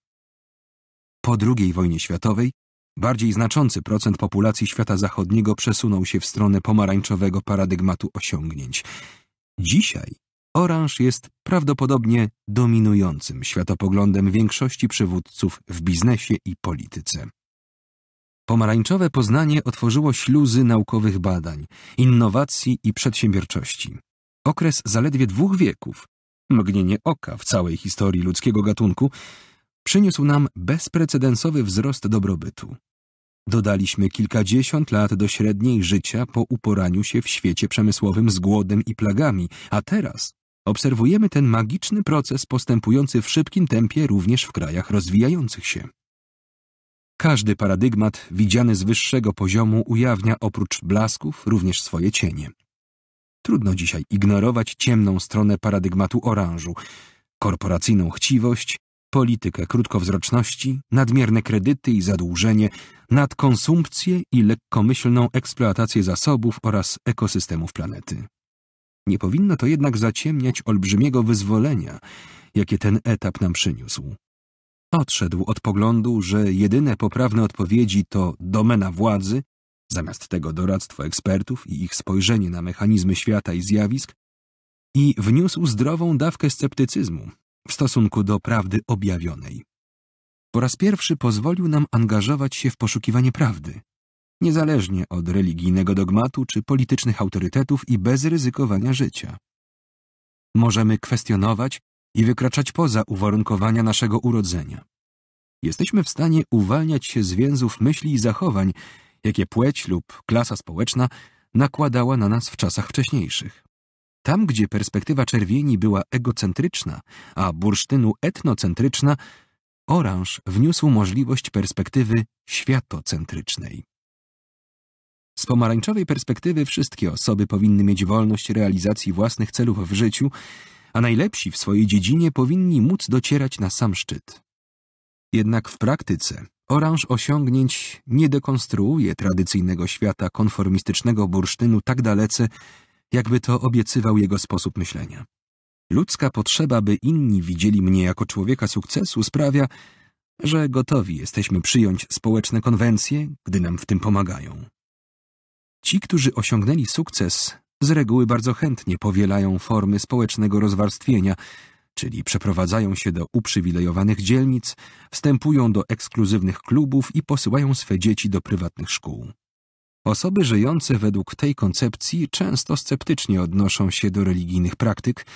Speaker 1: Po II wojnie światowej bardziej znaczący procent populacji świata zachodniego przesunął się w stronę pomarańczowego paradygmatu osiągnięć. Dzisiaj Orange jest prawdopodobnie dominującym światopoglądem większości przywódców w biznesie i polityce. Pomarańczowe Poznanie otworzyło śluzy naukowych badań, innowacji i przedsiębiorczości. Okres zaledwie dwóch wieków, mgnienie oka w całej historii ludzkiego gatunku, przyniósł nam bezprecedensowy wzrost dobrobytu. Dodaliśmy kilkadziesiąt lat do średniej życia po uporaniu się w świecie przemysłowym z głodem i plagami, a teraz obserwujemy ten magiczny proces postępujący w szybkim tempie również w krajach rozwijających się. Każdy paradygmat widziany z wyższego poziomu ujawnia oprócz blasków również swoje cienie. Trudno dzisiaj ignorować ciemną stronę paradygmatu oranżu, korporacyjną chciwość, politykę krótkowzroczności, nadmierne kredyty i zadłużenie, nadkonsumpcję i lekkomyślną eksploatację zasobów oraz ekosystemów planety. Nie powinno to jednak zaciemniać olbrzymiego wyzwolenia, jakie ten etap nam przyniósł. Odszedł od poglądu, że jedyne poprawne odpowiedzi to domena władzy, zamiast tego doradztwo ekspertów i ich spojrzenie na mechanizmy świata i zjawisk, i wniósł zdrową dawkę sceptycyzmu w stosunku do prawdy objawionej. Po raz pierwszy pozwolił nam angażować się w poszukiwanie prawdy, niezależnie od religijnego dogmatu czy politycznych autorytetów i bez ryzykowania życia. Możemy kwestionować i wykraczać poza uwarunkowania naszego urodzenia. Jesteśmy w stanie uwalniać się z więzów myśli i zachowań, jakie płeć lub klasa społeczna nakładała na nas w czasach wcześniejszych. Tam, gdzie perspektywa czerwieni była egocentryczna, a bursztynu etnocentryczna, oranż wniósł możliwość perspektywy światocentrycznej. Z pomarańczowej perspektywy wszystkie osoby powinny mieć wolność realizacji własnych celów w życiu, a najlepsi w swojej dziedzinie powinni móc docierać na sam szczyt. Jednak w praktyce oranż osiągnięć nie dekonstruuje tradycyjnego świata konformistycznego bursztynu tak dalece, jakby to obiecywał jego sposób myślenia. Ludzka potrzeba, by inni widzieli mnie jako człowieka sukcesu, sprawia, że gotowi jesteśmy przyjąć społeczne konwencje, gdy nam w tym pomagają. Ci, którzy osiągnęli sukces, z reguły bardzo chętnie powielają formy społecznego rozwarstwienia, czyli przeprowadzają się do uprzywilejowanych dzielnic, wstępują do ekskluzywnych klubów i posyłają swe dzieci do prywatnych szkół. Osoby żyjące według tej koncepcji często sceptycznie odnoszą się do religijnych praktyk,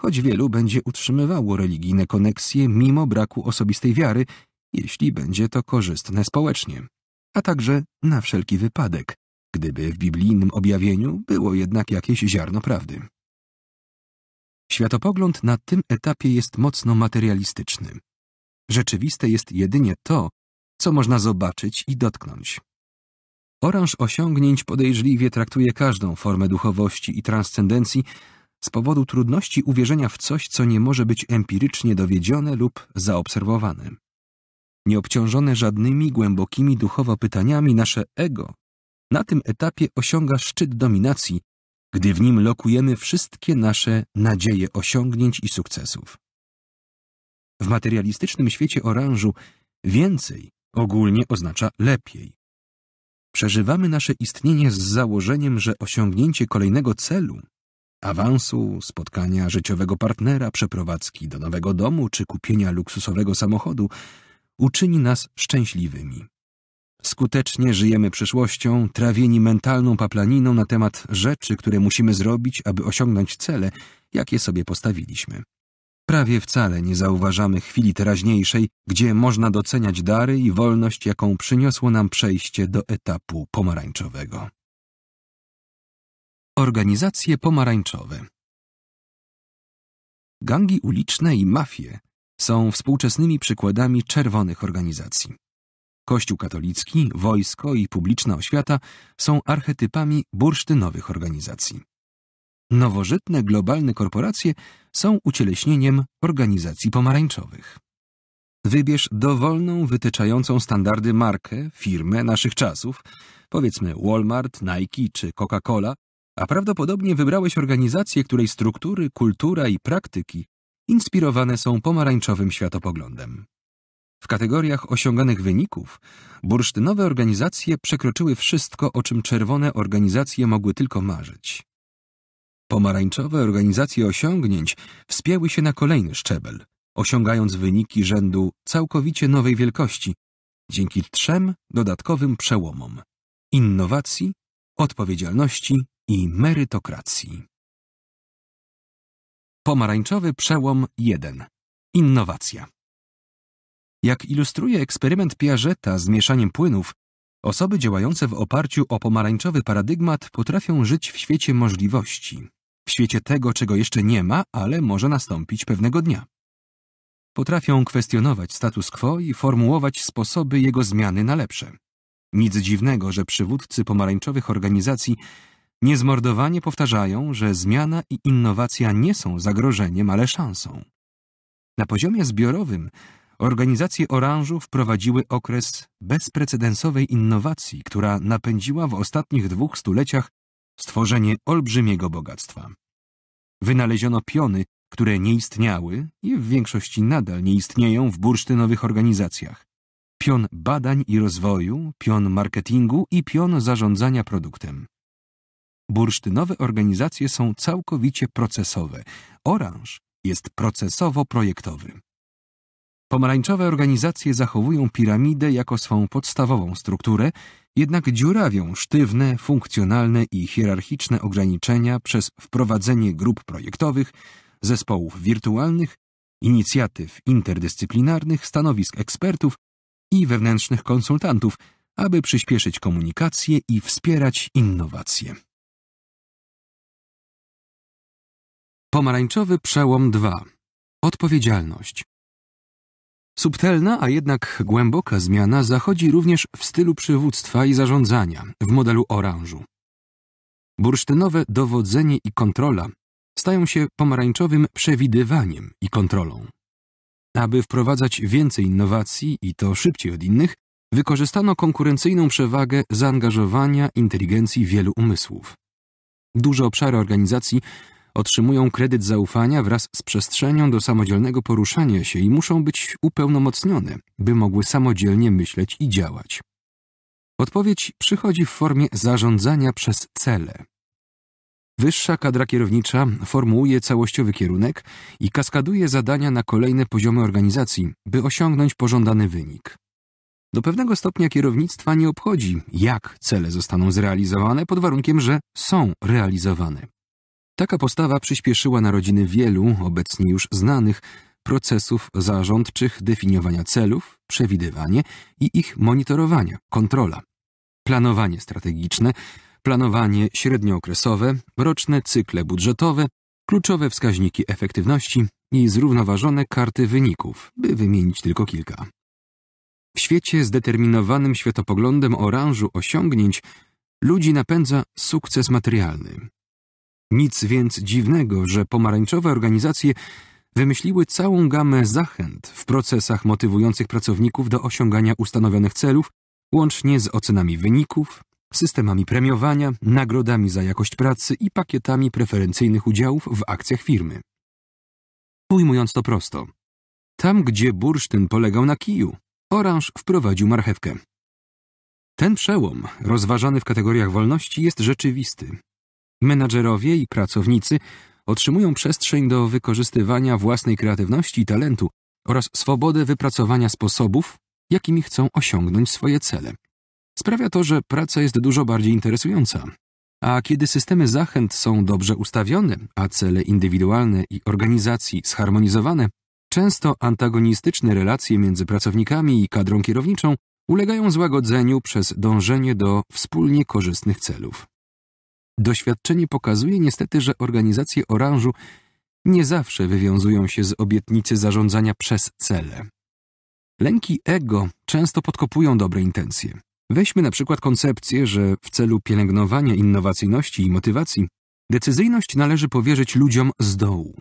Speaker 1: choć wielu będzie utrzymywało religijne koneksje mimo braku osobistej wiary, jeśli będzie to korzystne społecznie, a także na wszelki wypadek, gdyby w biblijnym objawieniu było jednak jakieś ziarno prawdy. Światopogląd na tym etapie jest mocno materialistyczny. Rzeczywiste jest jedynie to, co można zobaczyć i dotknąć. Oranż osiągnięć podejrzliwie traktuje każdą formę duchowości i transcendencji z powodu trudności uwierzenia w coś, co nie może być empirycznie dowiedzione lub zaobserwowane. Nieobciążone żadnymi głębokimi duchowo pytaniami, nasze ego na tym etapie osiąga szczyt dominacji, gdy w nim lokujemy wszystkie nasze nadzieje osiągnięć i sukcesów. W materialistycznym świecie oranżu więcej ogólnie oznacza lepiej. Przeżywamy nasze istnienie z założeniem, że osiągnięcie kolejnego celu awansu, spotkania życiowego partnera, przeprowadzki do nowego domu czy kupienia luksusowego samochodu uczyni nas szczęśliwymi. Skutecznie żyjemy przyszłością, trawieni mentalną paplaniną na temat rzeczy, które musimy zrobić, aby osiągnąć cele, jakie sobie postawiliśmy. Prawie wcale nie zauważamy chwili teraźniejszej, gdzie można doceniać dary i wolność, jaką przyniosło nam przejście do etapu pomarańczowego. Organizacje pomarańczowe Gangi uliczne i mafie są współczesnymi przykładami czerwonych organizacji. Kościół katolicki, wojsko i publiczna oświata są archetypami bursztynowych organizacji. Nowożytne globalne korporacje są ucieleśnieniem organizacji pomarańczowych. Wybierz dowolną, wytyczającą standardy markę, firmę naszych czasów, powiedzmy Walmart, Nike czy Coca-Cola, a prawdopodobnie wybrałeś organizację, której struktury, kultura i praktyki inspirowane są pomarańczowym światopoglądem. W kategoriach osiąganych wyników bursztynowe organizacje przekroczyły wszystko, o czym czerwone organizacje mogły tylko marzyć. Pomarańczowe organizacje osiągnięć wspięły się na kolejny szczebel, osiągając wyniki rzędu całkowicie nowej wielkości, dzięki trzem dodatkowym przełomom – innowacji, odpowiedzialności i merytokracji. Pomarańczowy przełom 1. Innowacja. Jak ilustruje eksperyment Piageta z mieszaniem płynów, osoby działające w oparciu o pomarańczowy paradygmat potrafią żyć w świecie możliwości, w świecie tego, czego jeszcze nie ma, ale może nastąpić pewnego dnia. Potrafią kwestionować status quo i formułować sposoby jego zmiany na lepsze. Nic dziwnego, że przywódcy pomarańczowych organizacji niezmordowanie powtarzają, że zmiana i innowacja nie są zagrożeniem, ale szansą. Na poziomie zbiorowym organizacje oranżu wprowadziły okres bezprecedensowej innowacji, która napędziła w ostatnich dwóch stuleciach stworzenie olbrzymiego bogactwa. Wynaleziono piony, które nie istniały i w większości nadal nie istnieją w bursztynowych organizacjach. Pion badań i rozwoju, pion marketingu i pion zarządzania produktem. Bursztynowe organizacje są całkowicie procesowe. Oranż jest procesowo-projektowy. Pomarańczowe organizacje zachowują piramidę jako swą podstawową strukturę, jednak dziurawią sztywne, funkcjonalne i hierarchiczne ograniczenia przez wprowadzenie grup projektowych, zespołów wirtualnych, inicjatyw interdyscyplinarnych, stanowisk ekspertów i wewnętrznych konsultantów, aby przyspieszyć komunikację i wspierać innowacje. Pomarańczowy przełom 2. Odpowiedzialność. Subtelna, a jednak głęboka zmiana zachodzi również w stylu przywództwa i zarządzania, w modelu oranżu. Bursztynowe dowodzenie i kontrola stają się pomarańczowym przewidywaniem i kontrolą. Aby wprowadzać więcej innowacji i to szybciej od innych, wykorzystano konkurencyjną przewagę zaangażowania inteligencji wielu umysłów. Duże obszary organizacji otrzymują kredyt zaufania wraz z przestrzenią do samodzielnego poruszania się i muszą być upełnomocnione, by mogły samodzielnie myśleć i działać. Odpowiedź przychodzi w formie zarządzania przez cele. Wyższa kadra kierownicza formułuje całościowy kierunek i kaskaduje zadania na kolejne poziomy organizacji, by osiągnąć pożądany wynik. Do pewnego stopnia kierownictwa nie obchodzi, jak cele zostaną zrealizowane, pod warunkiem, że są realizowane. Taka postawa przyspieszyła narodziny wielu, obecnie już znanych, procesów zarządczych definiowania celów, przewidywanie i ich monitorowania, kontrola, planowanie strategiczne, planowanie średniookresowe, roczne cykle budżetowe, kluczowe wskaźniki efektywności i zrównoważone karty wyników, by wymienić tylko kilka. W świecie zdeterminowanym światopoglądem oranżu osiągnięć ludzi napędza sukces materialny, nic więc dziwnego, że pomarańczowe organizacje wymyśliły całą gamę zachęt w procesach motywujących pracowników do osiągania ustanowionych celów, łącznie z ocenami wyników, systemami premiowania, nagrodami za jakość pracy i pakietami preferencyjnych udziałów w akcjach firmy. Ujmując to prosto, tam gdzie bursztyn polegał na kiju, oranż wprowadził marchewkę. Ten przełom, rozważany w kategoriach wolności, jest rzeczywisty Menadżerowie i pracownicy otrzymują przestrzeń do wykorzystywania własnej kreatywności i talentu oraz swobodę wypracowania sposobów, jakimi chcą osiągnąć swoje cele. Sprawia to, że praca jest dużo bardziej interesująca. A kiedy systemy zachęt są dobrze ustawione, a cele indywidualne i organizacji zharmonizowane, często antagonistyczne relacje między pracownikami i kadrą kierowniczą ulegają złagodzeniu przez dążenie do wspólnie korzystnych celów. Doświadczenie pokazuje niestety, że organizacje oranżu nie zawsze wywiązują się z obietnicy zarządzania przez cele. Lęki ego często podkopują dobre intencje. Weźmy na przykład koncepcję, że w celu pielęgnowania innowacyjności i motywacji decyzyjność należy powierzyć ludziom z dołu.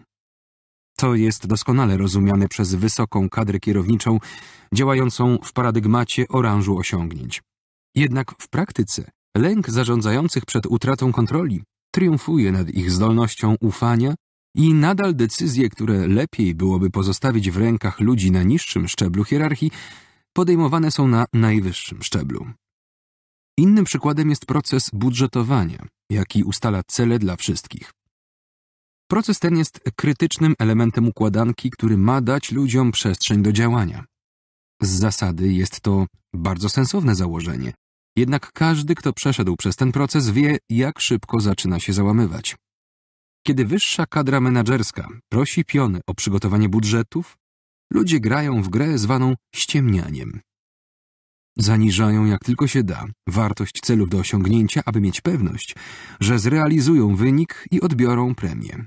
Speaker 1: To jest doskonale rozumiane przez wysoką kadrę kierowniczą działającą w paradygmacie oranżu osiągnięć. Jednak w praktyce Lęk zarządzających przed utratą kontroli triumfuje nad ich zdolnością ufania i nadal decyzje, które lepiej byłoby pozostawić w rękach ludzi na niższym szczeblu hierarchii, podejmowane są na najwyższym szczeblu. Innym przykładem jest proces budżetowania, jaki ustala cele dla wszystkich. Proces ten jest krytycznym elementem układanki, który ma dać ludziom przestrzeń do działania. Z zasady jest to bardzo sensowne założenie, jednak każdy, kto przeszedł przez ten proces, wie, jak szybko zaczyna się załamywać. Kiedy wyższa kadra menedżerska prosi piony o przygotowanie budżetów, ludzie grają w grę zwaną ściemnianiem. Zaniżają jak tylko się da wartość celów do osiągnięcia, aby mieć pewność, że zrealizują wynik i odbiorą premię.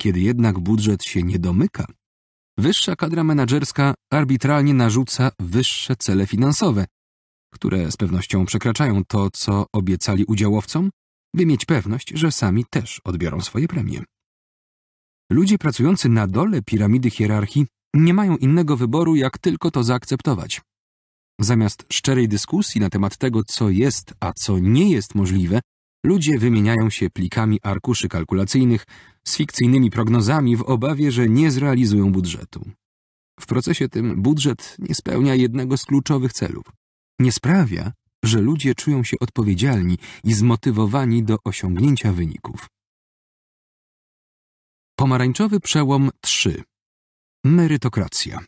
Speaker 1: Kiedy jednak budżet się nie domyka, wyższa kadra menedżerska arbitralnie narzuca wyższe cele finansowe, które z pewnością przekraczają to, co obiecali udziałowcom, by mieć pewność, że sami też odbiorą swoje premie. Ludzie pracujący na dole piramidy hierarchii nie mają innego wyboru, jak tylko to zaakceptować. Zamiast szczerej dyskusji na temat tego, co jest, a co nie jest możliwe, ludzie wymieniają się plikami arkuszy kalkulacyjnych z fikcyjnymi prognozami w obawie, że nie zrealizują budżetu. W procesie tym budżet nie spełnia jednego z kluczowych celów nie sprawia, że ludzie czują się odpowiedzialni i zmotywowani do osiągnięcia wyników. Pomarańczowy przełom 3. Merytokracja.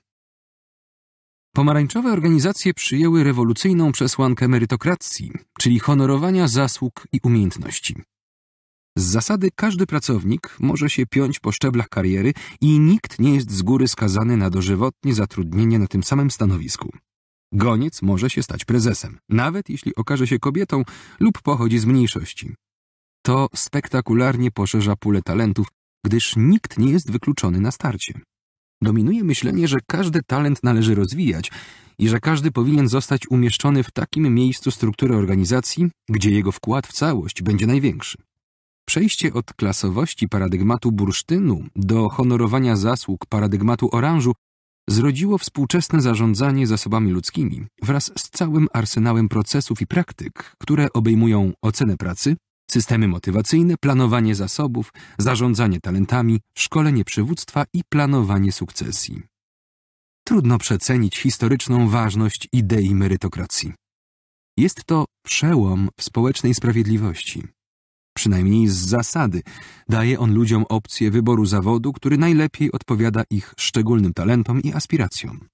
Speaker 1: Pomarańczowe organizacje przyjęły rewolucyjną przesłankę merytokracji, czyli honorowania zasług i umiejętności. Z zasady każdy pracownik może się piąć po szczeblach kariery i nikt nie jest z góry skazany na dożywotnie zatrudnienie na tym samym stanowisku. Goniec może się stać prezesem, nawet jeśli okaże się kobietą lub pochodzi z mniejszości. To spektakularnie poszerza pulę talentów, gdyż nikt nie jest wykluczony na starcie. Dominuje myślenie, że każdy talent należy rozwijać i że każdy powinien zostać umieszczony w takim miejscu struktury organizacji, gdzie jego wkład w całość będzie największy. Przejście od klasowości paradygmatu bursztynu do honorowania zasług paradygmatu oranżu zrodziło współczesne zarządzanie zasobami ludzkimi wraz z całym arsenałem procesów i praktyk, które obejmują ocenę pracy, systemy motywacyjne, planowanie zasobów, zarządzanie talentami, szkolenie przywództwa i planowanie sukcesji. Trudno przecenić historyczną ważność idei merytokracji. Jest to przełom w społecznej sprawiedliwości przynajmniej z zasady, daje on ludziom opcję wyboru zawodu, który najlepiej odpowiada ich szczególnym talentom i aspiracjom.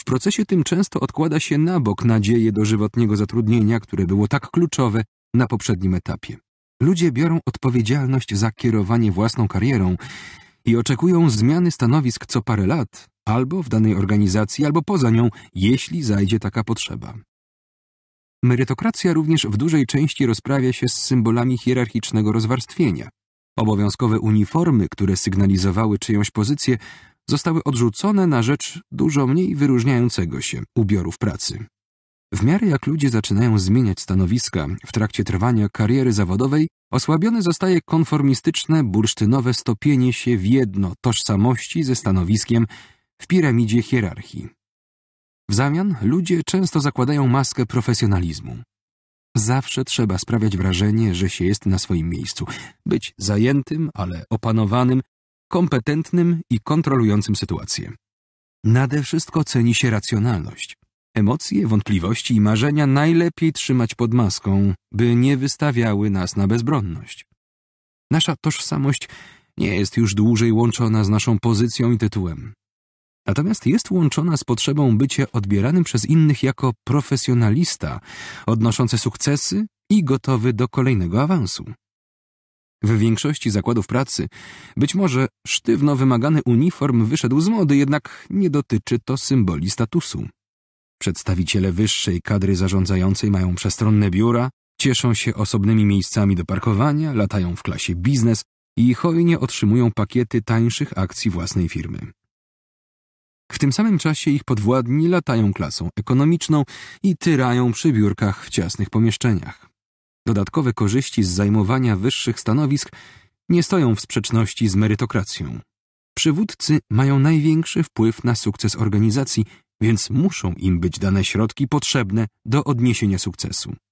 Speaker 1: W procesie tym często odkłada się na bok nadzieję dożywotniego zatrudnienia, które było tak kluczowe na poprzednim etapie. Ludzie biorą odpowiedzialność za kierowanie własną karierą i oczekują zmiany stanowisk co parę lat, albo w danej organizacji, albo poza nią, jeśli zajdzie taka potrzeba. Merytokracja również w dużej części rozprawia się z symbolami hierarchicznego rozwarstwienia. Obowiązkowe uniformy, które sygnalizowały czyjąś pozycję, zostały odrzucone na rzecz dużo mniej wyróżniającego się ubiorów pracy. W miarę jak ludzie zaczynają zmieniać stanowiska w trakcie trwania kariery zawodowej, osłabione zostaje konformistyczne, bursztynowe stopienie się w jedno tożsamości ze stanowiskiem w piramidzie hierarchii. W zamian ludzie często zakładają maskę profesjonalizmu. Zawsze trzeba sprawiać wrażenie, że się jest na swoim miejscu, być zajętym, ale opanowanym, kompetentnym i kontrolującym sytuację. Nade wszystko ceni się racjonalność. Emocje, wątpliwości i marzenia najlepiej trzymać pod maską, by nie wystawiały nas na bezbronność. Nasza tożsamość nie jest już dłużej łączona z naszą pozycją i tytułem. Natomiast jest łączona z potrzebą bycia odbieranym przez innych jako profesjonalista, odnoszący sukcesy i gotowy do kolejnego awansu. W większości zakładów pracy być może sztywno wymagany uniform wyszedł z mody, jednak nie dotyczy to symboli statusu. Przedstawiciele wyższej kadry zarządzającej mają przestronne biura, cieszą się osobnymi miejscami do parkowania, latają w klasie biznes i hojnie otrzymują pakiety tańszych akcji własnej firmy. W tym samym czasie ich podwładni latają klasą ekonomiczną i tyrają przy biurkach w ciasnych pomieszczeniach. Dodatkowe korzyści z zajmowania wyższych stanowisk nie stoją w sprzeczności z merytokracją. Przywódcy mają największy wpływ na sukces organizacji, więc muszą im być dane środki potrzebne do odniesienia sukcesu.